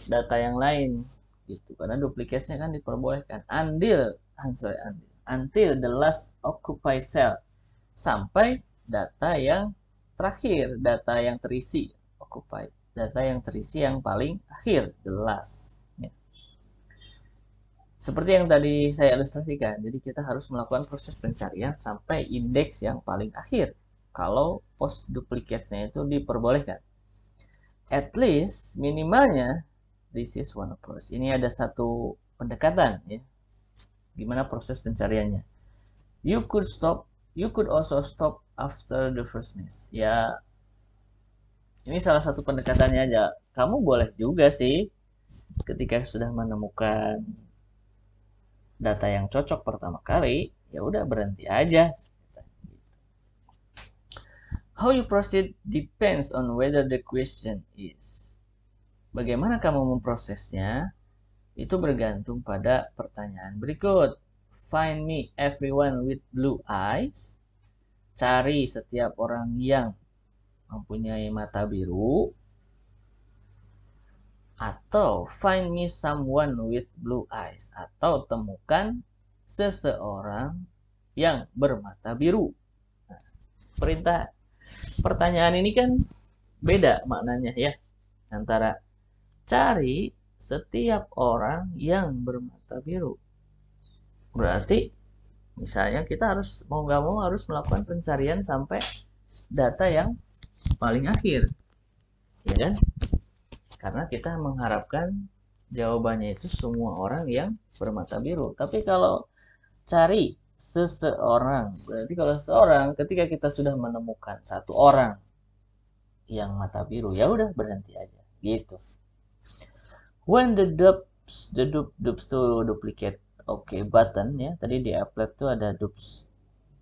data yang lain gitu karena duplikasinya kan diperbolehkan until sorry until until the last occupied cell sampai data yang terakhir data yang terisi occupied data yang terisi yang paling akhir jelas ya. seperti yang tadi saya ilustrasikan jadi kita harus melakukan proses pencarian sampai indeks yang paling akhir kalau post duplicatesnya itu diperbolehkan at least minimalnya this is one approach ini ada satu pendekatan ya gimana proses pencariannya you could stop you could also stop after the first miss. ya ini salah satu pendekatannya aja kamu boleh juga sih ketika sudah menemukan data yang cocok pertama kali ya udah berhenti aja How you proceed depends on whether the question is. Bagaimana kamu memprosesnya itu bergantung pada pertanyaan berikut. Find me everyone with blue eyes. Cari setiap orang yang mempunyai mata biru atau find me someone with blue eyes atau temukan seseorang yang bermata biru. Nah, perintah pertanyaan ini kan beda maknanya ya antara cari setiap orang yang bermata biru. Berarti misalnya kita harus mau nggak mau harus melakukan pencarian sampai data yang paling akhir ya kan karena kita mengharapkan jawabannya itu semua orang yang bermata biru tapi kalau cari seseorang berarti kalau seseorang ketika kita sudah menemukan satu orang yang mata biru ya udah berhenti aja gitu when the dubs the dub dubs to duplicate oke okay button ya tadi di applet tuh ada dubs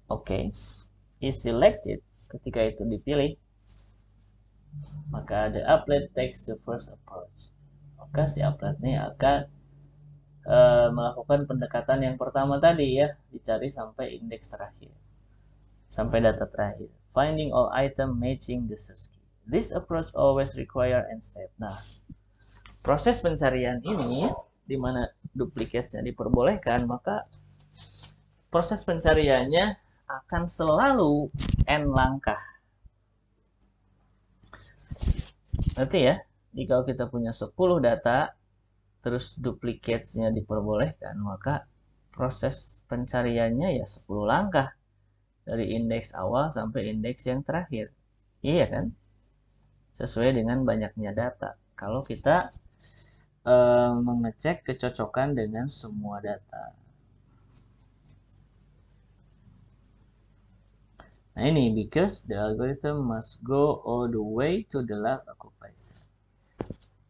oke okay, is selected ketika itu dipilih maka the applet takes the first approach maka si ini akan uh, melakukan pendekatan yang pertama tadi ya dicari sampai indeks terakhir sampai data terakhir finding all item matching the search key this approach always require end step nah proses pencarian ini di mana duplikasinya diperbolehkan maka proses pencariannya akan selalu n langkah Berarti ya, jika kita punya 10 data, terus duplicatesnya diperbolehkan, maka proses pencariannya ya 10 langkah dari indeks awal sampai indeks yang terakhir. Iya kan? Sesuai dengan banyaknya data. Kalau kita e, mengecek kecocokan dengan semua data. Nah ini because the algorithm must go all the way to the last occupation.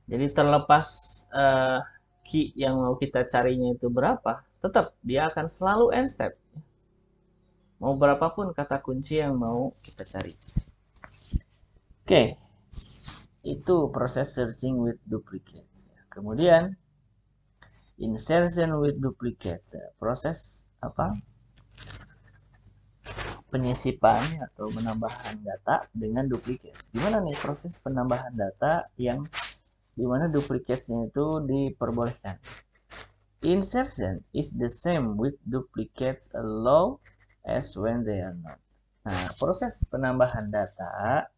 Jadi terlepas uh, key yang mau kita carinya itu berapa, tetap dia akan selalu end step. Mau berapapun kata kunci yang mau kita cari. Oke, okay. itu proses searching with duplicates. Kemudian insertion with duplicates, proses apa? penyisipan atau penambahan data dengan duplikat. Gimana nih proses penambahan data yang dimana duplikatnya itu diperbolehkan? Insertion is the same with duplicates allow as when they are not. Nah, proses penambahan data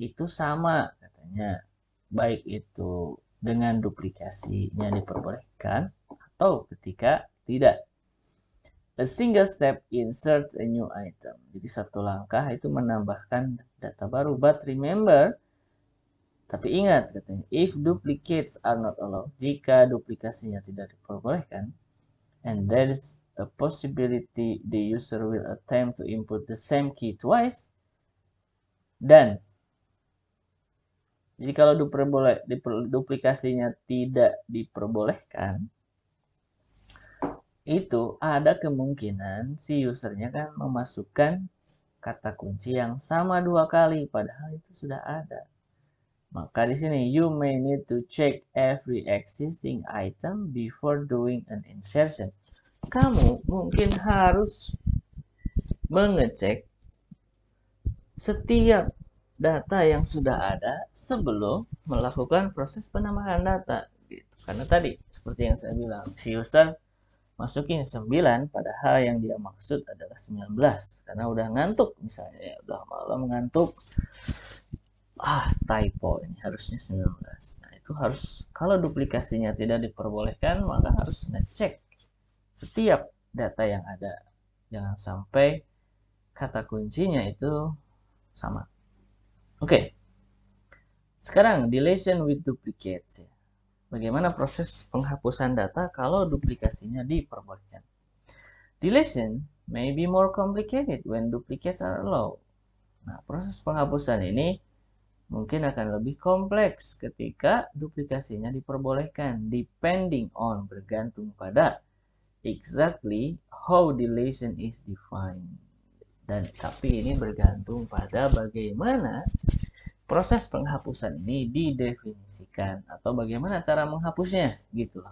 itu sama katanya. Baik itu dengan duplikasinya diperbolehkan atau ketika tidak. A single step insert a new item. Jadi satu langkah itu menambahkan data baru. But remember, tapi ingat katanya, if duplicates are not allowed, jika duplikasinya tidak diperbolehkan, and there is a possibility the user will attempt to input the same key twice, dan jadi kalau diperboleh, diper, duplikasinya tidak diperbolehkan, itu ada kemungkinan si usernya kan memasukkan kata kunci yang sama dua kali padahal itu sudah ada. Maka di sini you may need to check every existing item before doing an insertion. Kamu mungkin harus mengecek setiap data yang sudah ada sebelum melakukan proses penambahan data gitu. Karena tadi seperti yang saya bilang si user masukin 9 padahal yang dia maksud adalah 19 karena udah ngantuk misalnya ya udah malam ngantuk ah typo ini harusnya 19 nah itu harus kalau duplikasinya tidak diperbolehkan maka harus ngecek setiap data yang ada jangan sampai kata kuncinya itu sama oke okay. sekarang deletion with duplicates bagaimana proses penghapusan data kalau duplikasinya diperbolehkan. Deletion may be more complicated when duplicates are allowed. Nah, proses penghapusan ini mungkin akan lebih kompleks ketika duplikasinya diperbolehkan, depending on, bergantung pada exactly how deletion is defined. Dan tapi ini bergantung pada bagaimana proses penghapusan ini didefinisikan atau bagaimana cara menghapusnya gitu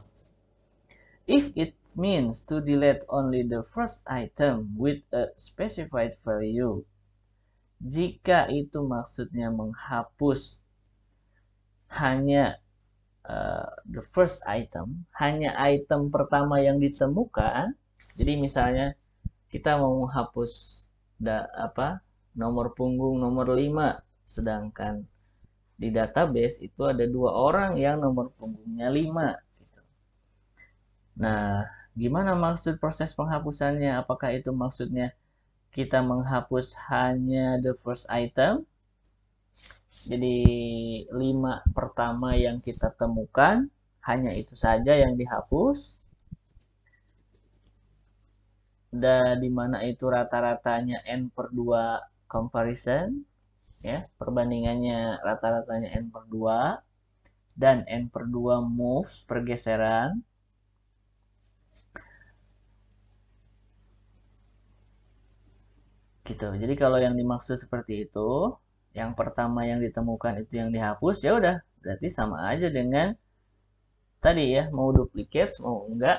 if it means to delete only the first item with a specified value jika itu maksudnya menghapus hanya uh, the first item hanya item pertama yang ditemukan jadi misalnya kita mau menghapus da, apa nomor punggung nomor 5 sedangkan di database itu ada dua orang yang nomor punggungnya 5 gitu. nah gimana maksud proses penghapusannya apakah itu maksudnya kita menghapus hanya the first item jadi lima pertama yang kita temukan hanya itu saja yang dihapus dan dimana itu rata-ratanya n per 2 comparison ya perbandingannya rata-ratanya n per 2 dan n per 2 moves pergeseran gitu jadi kalau yang dimaksud seperti itu yang pertama yang ditemukan itu yang dihapus ya udah berarti sama aja dengan tadi ya mau duplikat mau enggak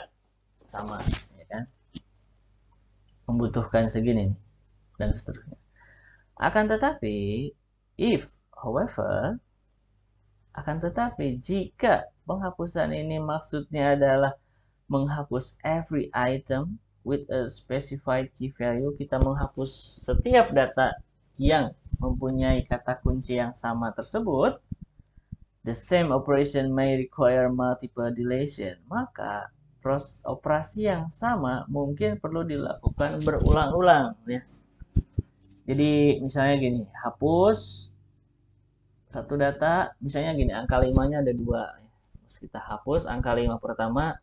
sama ya kan membutuhkan segini dan seterusnya akan tetapi, if, however, akan tetapi jika penghapusan ini maksudnya adalah menghapus every item with a specified key value, kita menghapus setiap data yang mempunyai kata kunci yang sama tersebut, the same operation may require multiple deletion. Maka proses operasi yang sama mungkin perlu dilakukan berulang-ulang ya. Jadi misalnya gini, hapus satu data, misalnya gini, angka limanya ada dua. Terus kita hapus angka lima pertama,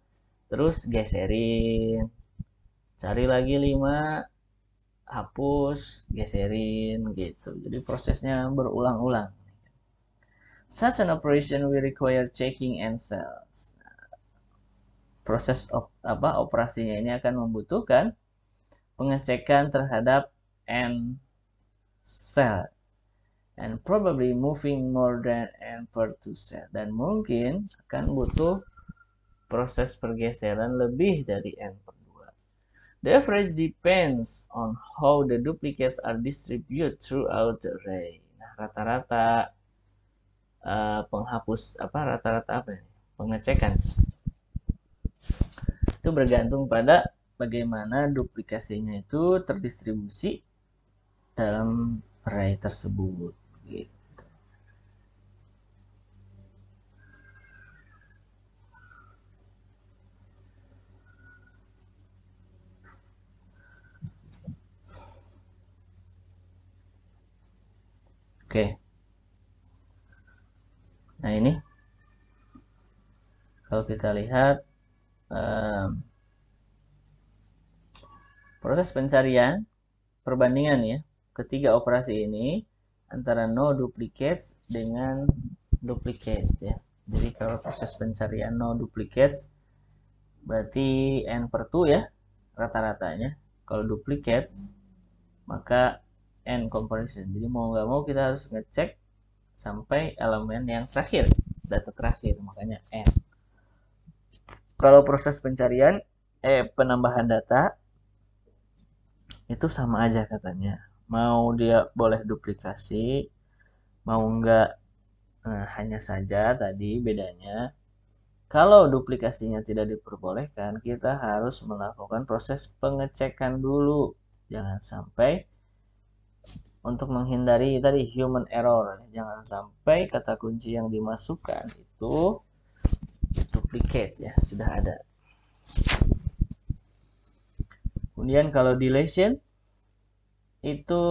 terus geserin. Cari lagi lima, hapus, geserin, gitu. Jadi prosesnya berulang-ulang. Such an operation will require checking and cells. Proses op, apa operasinya ini akan membutuhkan pengecekan terhadap n cell and probably moving more than n per 2 cell dan mungkin akan butuh proses pergeseran lebih dari n per 2. The average depends on how the duplicates are distributed throughout the array. Nah, rata-rata uh, penghapus apa rata-rata apa ini? Pengecekan. Itu bergantung pada bagaimana duplikasinya itu terdistribusi dalam array tersebut gitu. Oke. Nah, ini kalau kita lihat um, proses pencarian perbandingan ya ketiga operasi ini antara no duplicates dengan duplicates ya. Jadi kalau proses pencarian no duplicates berarti n per 2 ya rata-ratanya. Kalau duplicates maka n comparison. Jadi mau nggak mau kita harus ngecek sampai elemen yang terakhir, data terakhir, makanya n. Kalau proses pencarian eh penambahan data itu sama aja katanya mau dia boleh duplikasi mau enggak nah, hanya saja tadi bedanya kalau duplikasinya tidak diperbolehkan kita harus melakukan proses pengecekan dulu jangan sampai untuk menghindari tadi human error jangan sampai kata kunci yang dimasukkan itu duplicate ya sudah ada kemudian kalau deletion itu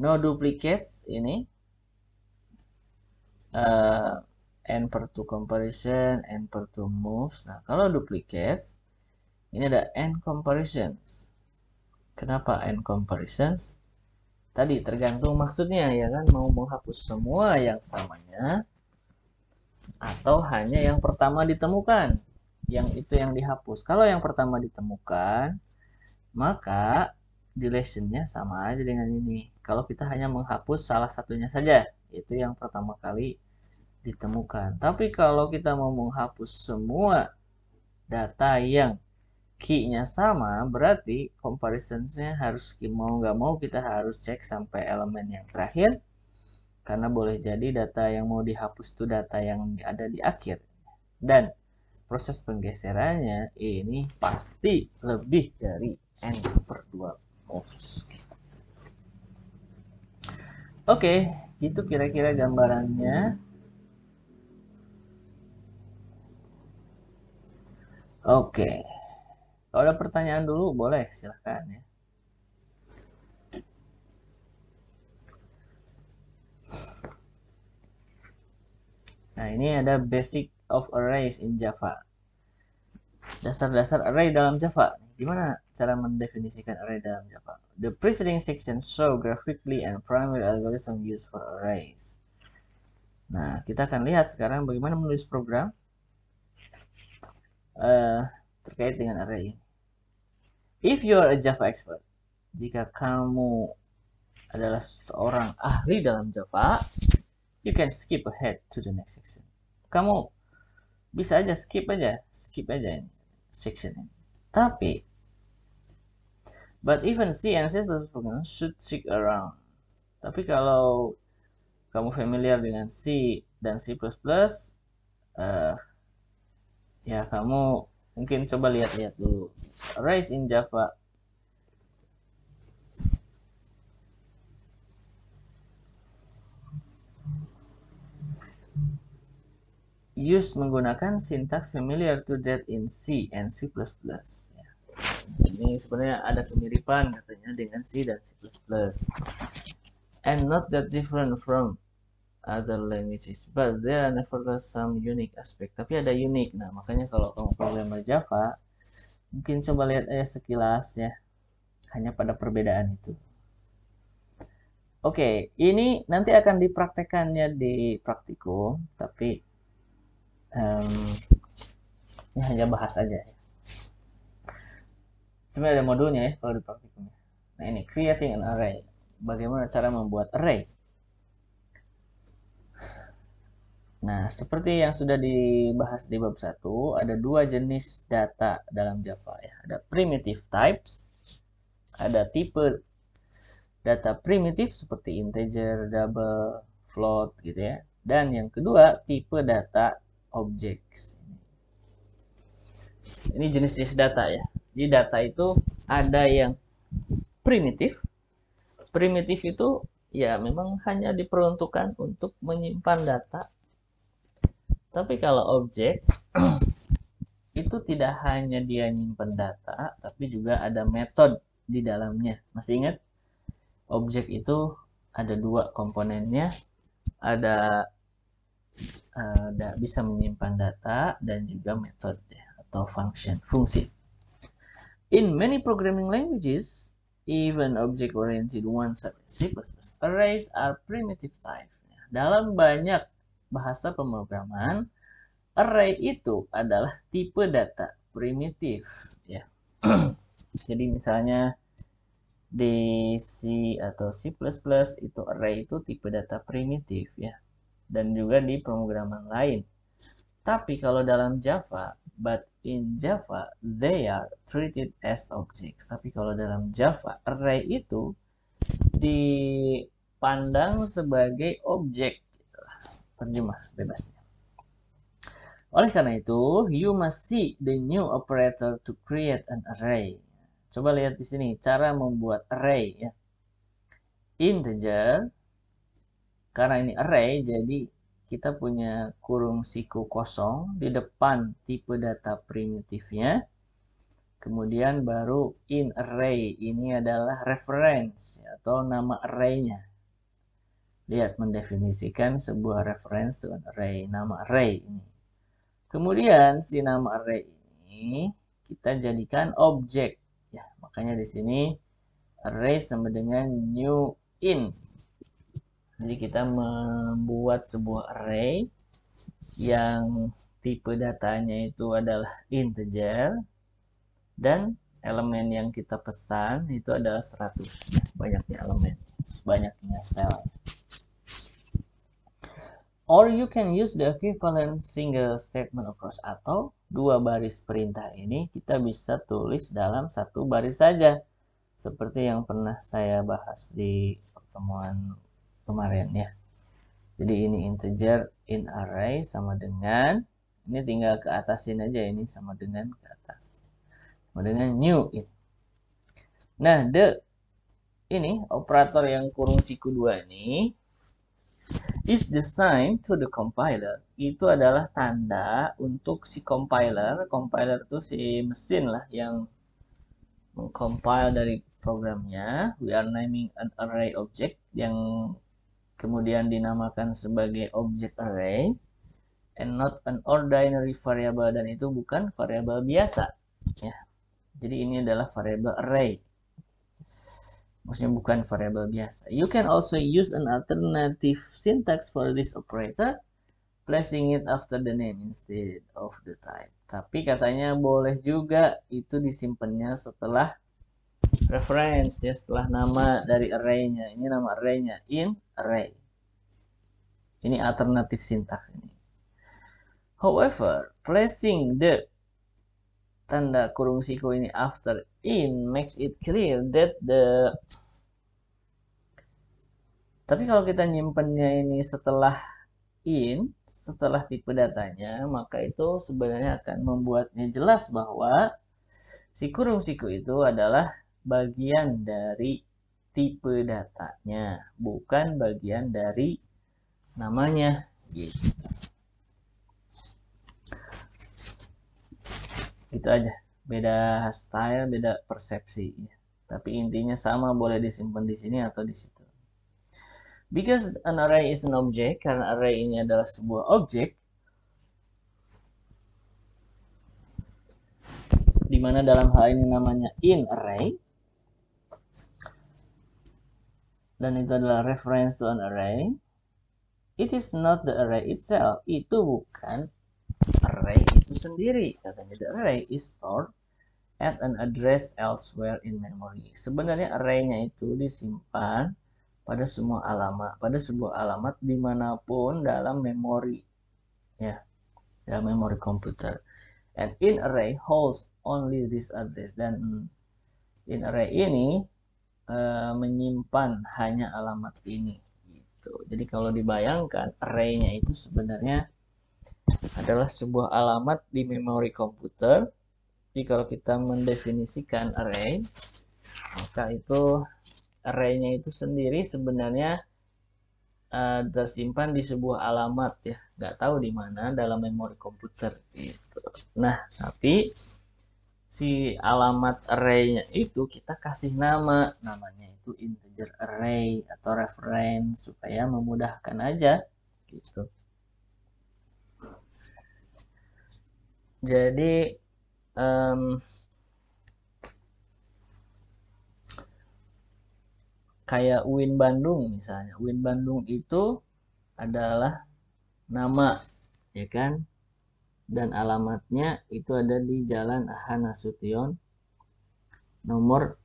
no duplicates ini uh, n per to comparison n per to moves nah kalau duplicates ini ada n comparisons kenapa n comparisons tadi tergantung maksudnya ya kan mau menghapus semua yang samanya atau hanya yang pertama ditemukan yang itu yang dihapus kalau yang pertama ditemukan maka deletionnya sama aja dengan ini kalau kita hanya menghapus salah satunya saja itu yang pertama kali ditemukan tapi kalau kita mau menghapus semua data yang key-nya sama berarti comparisonsnya harus mau nggak mau kita harus cek sampai elemen yang terakhir karena boleh jadi data yang mau dihapus itu data yang ada di akhir dan proses penggeserannya ini pasti lebih dari n per 2 Oke, gitu kira-kira gambarannya. Oke. Kalau ada pertanyaan dulu boleh silahkan ya. Nah, ini ada basic of arrays in Java. Dasar-dasar array dalam Java gimana cara mendefinisikan array dalam Java? The preceding section show graphically and primary algorithm used for arrays. Nah, kita akan lihat sekarang bagaimana menulis program uh, terkait dengan array. If you are a Java expert, jika kamu adalah seorang ahli dalam Java, you can skip ahead to the next section. Kamu bisa aja skip aja, skip aja ini, section ini. Tapi, but even C and C++ should seek around. Tapi kalau kamu familiar dengan C dan C++, uh, ya kamu mungkin coba lihat-lihat dulu. Arrays in Java use menggunakan syntax familiar to that in C and C++. Ya. Ini sebenarnya ada kemiripan katanya dengan C dan C++. And not that different from other languages, but there are nevertheless some unique aspect. Tapi ada unik. Nah, makanya kalau kamu programmer Java, mungkin coba lihat aja sekilas ya. Hanya pada perbedaan itu. Oke, okay, ini nanti akan dipraktekannya di praktikum, tapi um, ini hanya bahas aja ya. sebenarnya ada modulnya ya kalau di praktikum ya. nah ini creating an array bagaimana cara membuat array Nah, seperti yang sudah dibahas di bab 1, ada dua jenis data dalam Java ya. Ada primitive types, ada tipe data primitif seperti integer, double, float gitu ya. Dan yang kedua, tipe data objects. Ini jenis-jenis data ya. Jadi data itu ada yang primitif. Primitif itu ya memang hanya diperuntukkan untuk menyimpan data. Tapi kalau objek [CLEARS THROAT] itu tidak hanya dia menyimpan data, tapi juga ada metode di dalamnya. Masih ingat? Objek itu ada dua komponennya, ada uh, bisa menyimpan data dan juga metode ya, atau function fungsi. In many programming languages, even object-oriented ones such as C++, arrays are primitive type. Ya. Dalam banyak bahasa pemrograman, array itu adalah tipe data primitif. Ya. [CLEARS THROAT] Jadi misalnya di C atau C++ itu array itu tipe data primitif ya dan juga di pemrograman lain. Tapi kalau dalam Java, but in Java, they are treated as objects. Tapi kalau dalam Java, array itu dipandang sebagai objek. Terjemah bebasnya. Oleh karena itu, you must see the new operator to create an array. Coba lihat di sini cara membuat array ya. Integer karena ini array jadi kita punya kurung siku kosong di depan tipe data primitifnya kemudian baru in array ini adalah reference atau nama arraynya lihat mendefinisikan sebuah reference dengan array nama array ini kemudian si nama array ini kita jadikan objek ya makanya di sini array sama dengan new in jadi kita membuat sebuah array yang tipe datanya itu adalah integer dan elemen yang kita pesan itu adalah 100 banyaknya elemen banyaknya sel or you can use the equivalent single statement across atau dua baris perintah ini kita bisa tulis dalam satu baris saja seperti yang pernah saya bahas di pertemuan kemarin ya. Jadi ini integer in array sama dengan ini tinggal ke atasin aja ini sama dengan ke atas. Sama dengan new in. Nah, the ini operator yang kurung siku dua ini is designed to the compiler itu adalah tanda untuk si compiler compiler itu si mesin lah yang mengcompile dari programnya we are naming an array object yang kemudian dinamakan sebagai object array and not an ordinary variable dan itu bukan variabel biasa ya jadi ini adalah variabel array maksudnya bukan variabel biasa you can also use an alternative syntax for this operator placing it after the name instead of the type tapi katanya boleh juga itu disimpannya setelah reference ya setelah nama dari arraynya ini nama arraynya in array ini alternatif sintaks ini however placing the tanda kurung siku ini after in makes it clear that the tapi kalau kita nyimpannya ini setelah in setelah tipe datanya maka itu sebenarnya akan membuatnya jelas bahwa si kurung siku itu adalah bagian dari tipe datanya, bukan bagian dari namanya gitu. gitu. aja, beda style, beda persepsi Tapi intinya sama boleh disimpan di sini atau di situ. Because an array is an object, karena array ini adalah sebuah objek, di mana dalam hal ini namanya in array dan itu adalah reference to an array it is not the array itself itu bukan array itu sendiri katanya the array is stored at an address elsewhere in memory sebenarnya arraynya itu disimpan pada semua alamat pada sebuah alamat dimanapun dalam memori ya dalam memori komputer and in array holds only this address dan in array ini Eh, menyimpan hanya alamat ini gitu. Jadi kalau dibayangkan arraynya itu sebenarnya adalah sebuah alamat di memori komputer. Jadi kalau kita mendefinisikan array, maka itu arraynya itu sendiri sebenarnya uh, tersimpan di sebuah alamat ya, nggak tahu di mana dalam memori komputer gitu. Nah, tapi si alamat arraynya itu kita kasih nama namanya itu integer array atau reference supaya memudahkan aja gitu jadi um, kayak Win Bandung misalnya Win Bandung itu adalah nama ya kan dan alamatnya itu ada di Jalan H Nasution nomor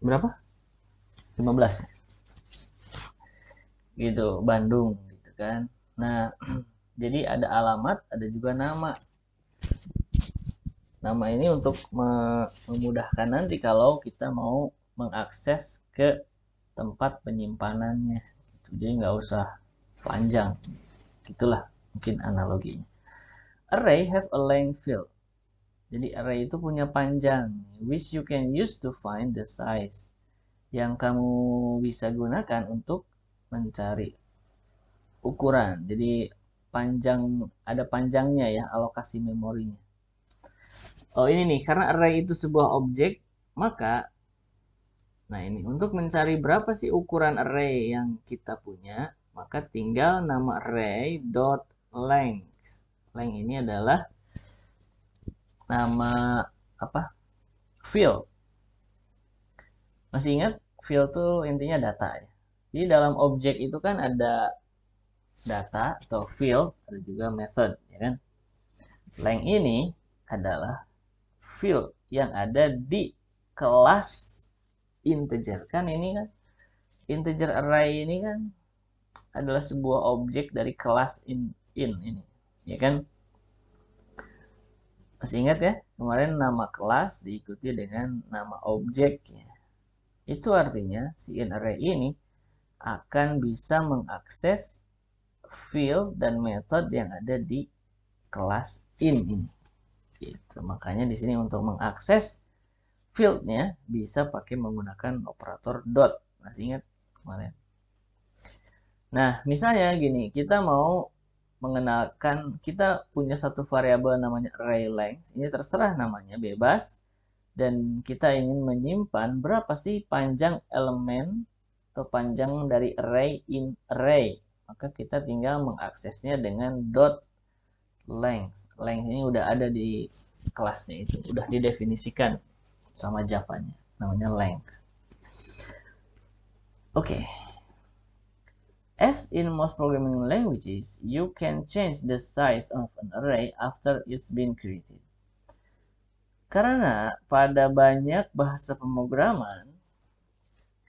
berapa? 15. Gitu, Bandung gitu kan. Nah, [CLEARS THROAT] jadi ada alamat, ada juga nama. Nama ini untuk memudahkan nanti kalau kita mau mengakses ke tempat penyimpanannya. Jadi nggak usah panjang. Itulah mungkin analoginya array have a length field jadi array itu punya panjang which you can use to find the size yang kamu bisa gunakan untuk mencari ukuran jadi panjang ada panjangnya ya alokasi memorinya oh ini nih karena array itu sebuah objek maka nah ini untuk mencari berapa sih ukuran array yang kita punya maka tinggal nama array dot length. Length ini adalah nama apa? Field. Masih ingat? Field itu intinya data ya. Jadi dalam objek itu kan ada data atau field, ada juga method, ya kan? Length ini adalah field yang ada di kelas integer kan ini kan integer array ini kan adalah sebuah objek dari kelas in, in ini ya kan masih ingat ya kemarin nama kelas diikuti dengan nama objek ya. itu artinya si in array ini akan bisa mengakses field dan method yang ada di kelas in ini gitu makanya di sini untuk mengakses fieldnya bisa pakai menggunakan operator dot masih ingat kemarin Nah, misalnya gini, kita mau mengenalkan kita punya satu variabel namanya array length ini terserah namanya bebas dan kita ingin menyimpan berapa sih panjang elemen atau panjang dari array in array maka kita tinggal mengaksesnya dengan dot length length ini udah ada di kelasnya itu udah didefinisikan sama Javanya namanya length oke okay. As in most programming languages, you can change the size of an array after it's been created. Karena pada banyak bahasa pemrograman,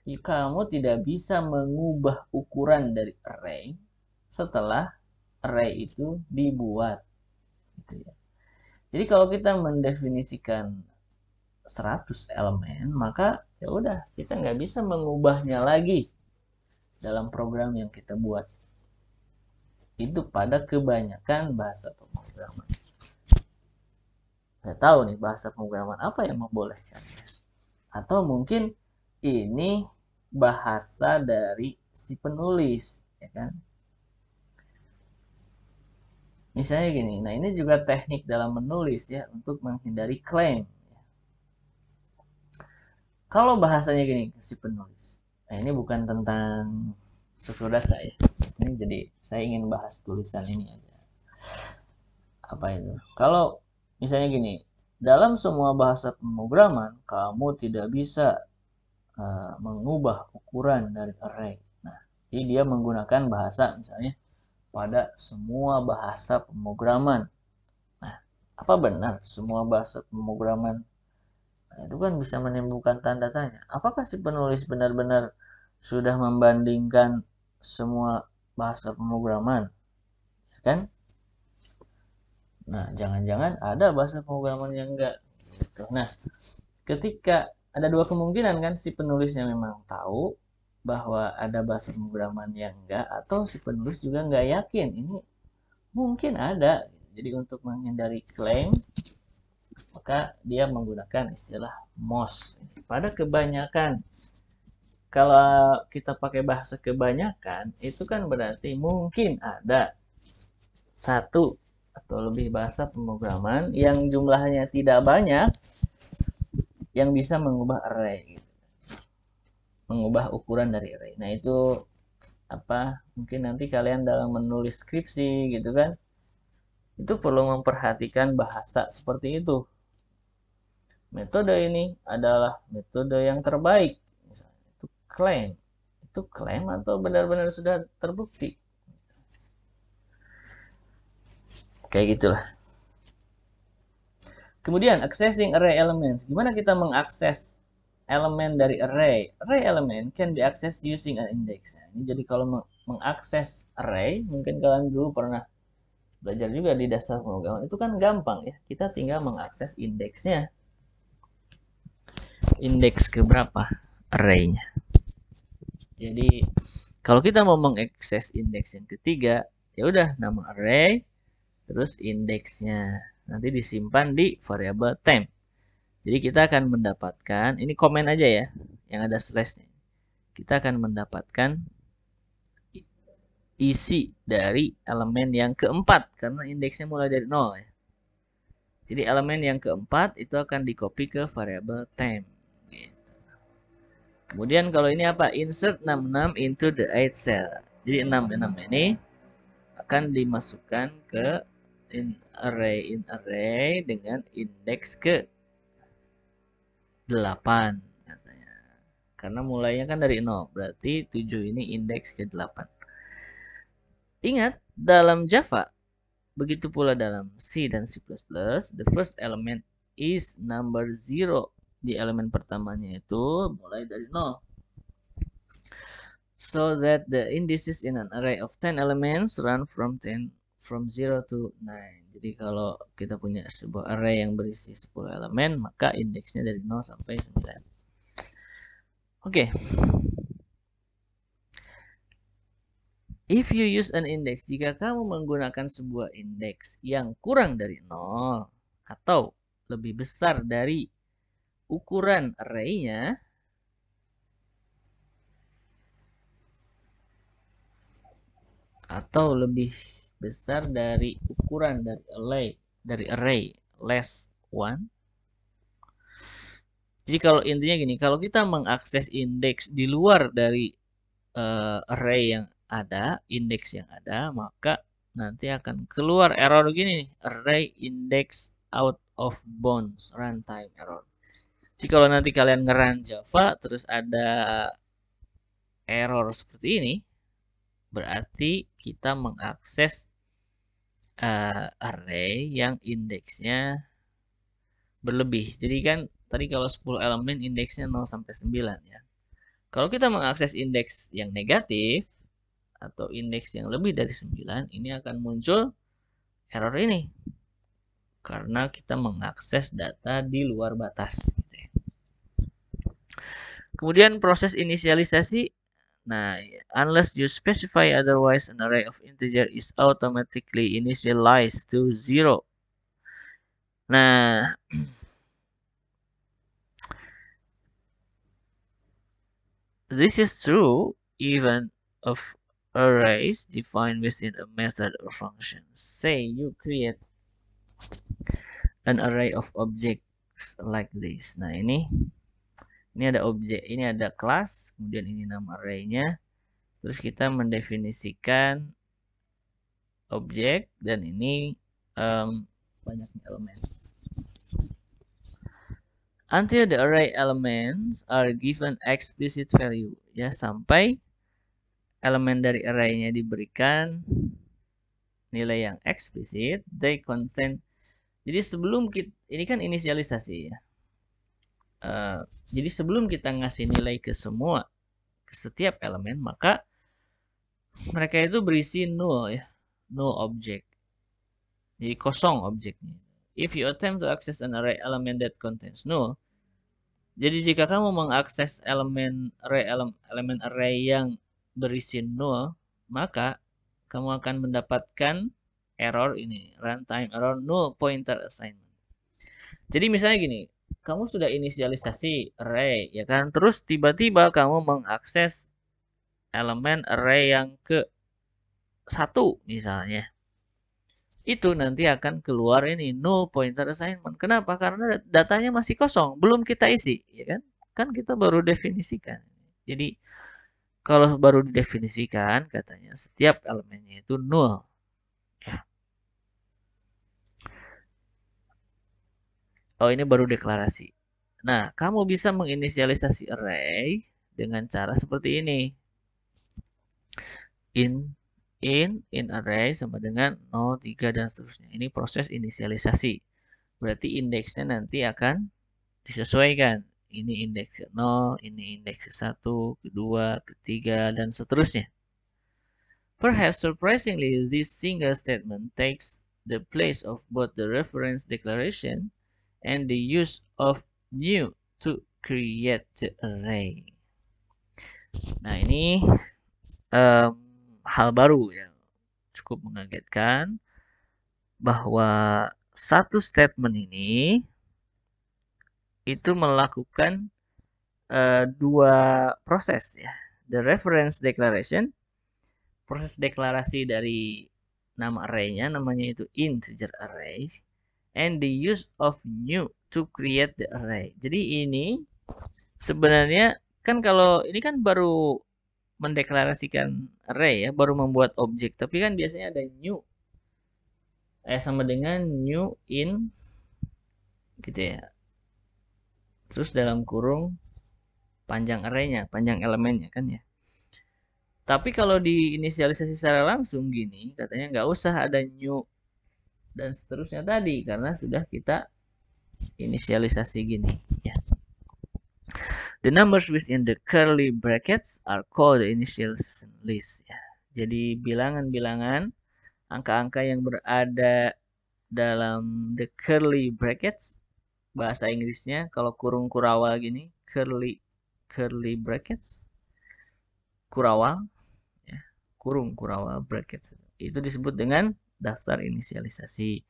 kamu tidak bisa mengubah ukuran dari array setelah array itu dibuat. Gitu ya. Jadi kalau kita mendefinisikan 100 elemen, maka ya udah kita nggak bisa mengubahnya lagi dalam program yang kita buat itu pada kebanyakan bahasa pemrograman. saya tahu nih bahasa pemrograman apa yang membolehkan. Atau mungkin ini bahasa dari si penulis, ya kan? Misalnya gini, nah ini juga teknik dalam menulis ya untuk menghindari klaim. Kalau bahasanya gini si penulis, nah ini bukan tentang struktur data ya ini jadi saya ingin bahas tulisan ini aja apa itu kalau misalnya gini dalam semua bahasa pemrograman kamu tidak bisa uh, mengubah ukuran dari array nah jadi dia menggunakan bahasa misalnya pada semua bahasa pemrograman nah apa benar semua bahasa pemrograman nah, itu kan bisa menimbulkan tanda tanya. Apakah si penulis benar-benar sudah membandingkan semua bahasa pemrograman ya kan nah jangan-jangan ada bahasa pemrograman yang enggak gitu nah ketika ada dua kemungkinan kan si penulisnya memang tahu bahwa ada bahasa pemrograman yang enggak atau si penulis juga enggak yakin ini mungkin ada jadi untuk menghindari klaim maka dia menggunakan istilah most pada kebanyakan kalau kita pakai bahasa kebanyakan itu kan berarti mungkin ada satu atau lebih bahasa pemrograman yang jumlahnya tidak banyak yang bisa mengubah array gitu. mengubah ukuran dari array nah itu apa mungkin nanti kalian dalam menulis skripsi gitu kan itu perlu memperhatikan bahasa seperti itu metode ini adalah metode yang terbaik klaim itu klaim atau benar-benar sudah terbukti kayak gitulah kemudian accessing array elements gimana kita mengakses elemen dari array array element can be accessed using an index nah, jadi kalau mengakses array mungkin kalian dulu pernah belajar juga di dasar pemrograman itu kan gampang ya kita tinggal mengakses indeksnya indeks keberapa arraynya jadi kalau kita mau mengakses indeks yang ketiga, ya udah nama array terus indeksnya. Nanti disimpan di variable time. Jadi kita akan mendapatkan ini komen aja ya yang ada slashnya. Kita akan mendapatkan isi dari elemen yang keempat karena indeksnya mulai dari nol ya. Jadi elemen yang keempat itu akan dikopi ke variable time. Kemudian kalau ini apa? Insert 66 into the 8 cell. Jadi 66 ini akan dimasukkan ke in array in array dengan indeks ke 8 katanya. Karena mulainya kan dari 0, berarti 7 ini indeks ke 8. Ingat, dalam Java begitu pula dalam C dan C++, the first element is number 0 di elemen pertamanya itu mulai dari 0 so that the indices in an array of 10 elements run from 10 from 0 to 9 jadi kalau kita punya sebuah array yang berisi 10 elemen maka indeksnya dari 0 sampai 9 oke okay. If you use an index, jika kamu menggunakan sebuah indeks yang kurang dari 0 atau lebih besar dari ukuran arraynya atau lebih besar dari ukuran dari array dari array less one jadi kalau intinya gini kalau kita mengakses indeks di luar dari uh, array yang ada indeks yang ada maka nanti akan keluar error gini array index out of bounds runtime error jika nanti kalian ngeran Java terus ada error seperti ini berarti kita mengakses uh, array yang indeksnya berlebih jadi kan tadi kalau 10 elemen indeksnya 0 sampai 9 ya kalau kita mengakses indeks yang negatif atau indeks yang lebih dari 9 ini akan muncul error ini karena kita mengakses data di luar batas Kemudian proses inisialisasi. Nah, unless you specify otherwise, an array of integer is automatically initialized to zero. Nah, [CLEARS THROAT] this is true even of arrays defined within a method or function. Say you create an array of objects like this. Nah, ini ini ada objek ini ada kelas kemudian ini nama arraynya terus kita mendefinisikan objek dan ini um, banyaknya elemen until the array elements are given explicit value ya sampai elemen dari arraynya diberikan nilai yang eksplisit they contain jadi sebelum kita ini kan inisialisasi ya Eh, jadi sebelum kita ngasih nilai ke semua ke setiap elemen maka mereka itu berisi nol ya null object jadi kosong objeknya if you attempt to access an array element that contains null jadi jika kamu mengakses elemen array elemen, array yang berisi nol maka kamu akan mendapatkan error ini, runtime error null pointer assignment. Jadi misalnya gini, kamu sudah inisialisasi array ya kan terus tiba-tiba kamu mengakses elemen array yang ke satu misalnya itu nanti akan keluar ini no pointer assignment kenapa karena datanya masih kosong belum kita isi ya kan kan kita baru definisikan jadi kalau baru didefinisikan katanya setiap elemennya itu nol. oh ini baru deklarasi. Nah, kamu bisa menginisialisasi array dengan cara seperti ini. In in in array sama dengan 0, 3 dan seterusnya. Ini proses inisialisasi. Berarti indeksnya nanti akan disesuaikan. Ini indeks 0, ini indeks 1, kedua, ketiga dan seterusnya. Perhaps surprisingly, this single statement takes the place of both the reference declaration and the use of new to create the array. Nah, ini um, hal baru yang cukup mengagetkan bahwa satu statement ini itu melakukan uh, dua proses ya. The reference declaration proses deklarasi dari nama arraynya namanya itu integer array and the use of new to create the array. Jadi ini sebenarnya kan kalau ini kan baru mendeklarasikan array ya, baru membuat objek. Tapi kan biasanya ada new eh sama dengan new in gitu ya. Terus dalam kurung panjang arraynya, panjang elemennya kan ya. Tapi kalau diinisialisasi secara langsung gini, katanya nggak usah ada new dan seterusnya tadi karena sudah kita inisialisasi gini ya. The numbers within the curly brackets are called the initial list ya. Jadi bilangan-bilangan angka-angka yang berada dalam the curly brackets bahasa Inggrisnya kalau kurung kurawal gini curly curly brackets kurawal ya, kurung kurawal brackets itu disebut dengan daftar inisialisasi.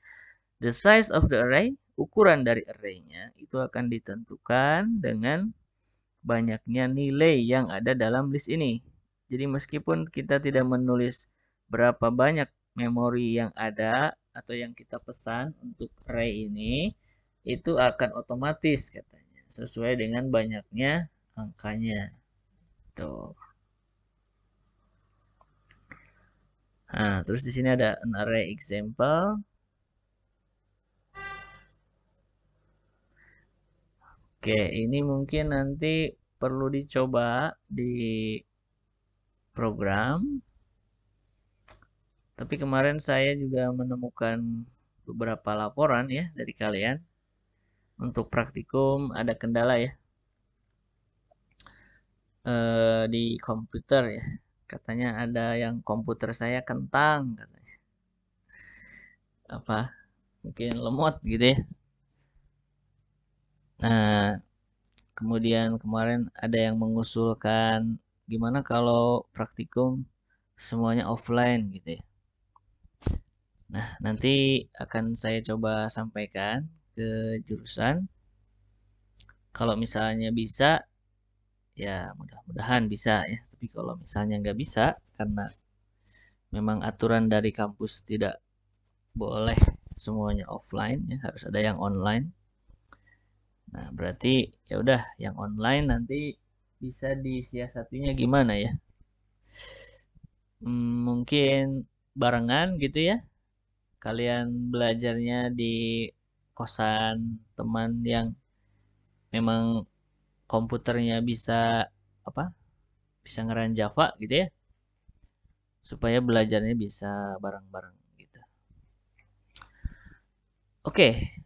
The size of the array, ukuran dari arraynya itu akan ditentukan dengan banyaknya nilai yang ada dalam list ini. Jadi meskipun kita tidak menulis berapa banyak memori yang ada atau yang kita pesan untuk array ini, itu akan otomatis katanya sesuai dengan banyaknya angkanya. Tuh. Nah, terus di sini ada an array example. Oke, ini mungkin nanti perlu dicoba di program. Tapi kemarin saya juga menemukan beberapa laporan ya dari kalian untuk praktikum ada kendala ya eh, di komputer ya katanya ada yang komputer saya kentang katanya apa mungkin lemot gitu ya nah kemudian kemarin ada yang mengusulkan gimana kalau praktikum semuanya offline gitu ya nah nanti akan saya coba sampaikan ke jurusan kalau misalnya bisa ya mudah-mudahan bisa ya tapi kalau misalnya nggak bisa karena memang aturan dari kampus tidak boleh semuanya offline ya harus ada yang online nah berarti ya udah yang online nanti bisa disiasatinya gimana ya hmm, mungkin barengan gitu ya kalian belajarnya di kosan teman yang memang komputernya bisa apa bisa ngeran Java gitu ya supaya belajarnya bisa bareng-bareng gitu. Oke, okay,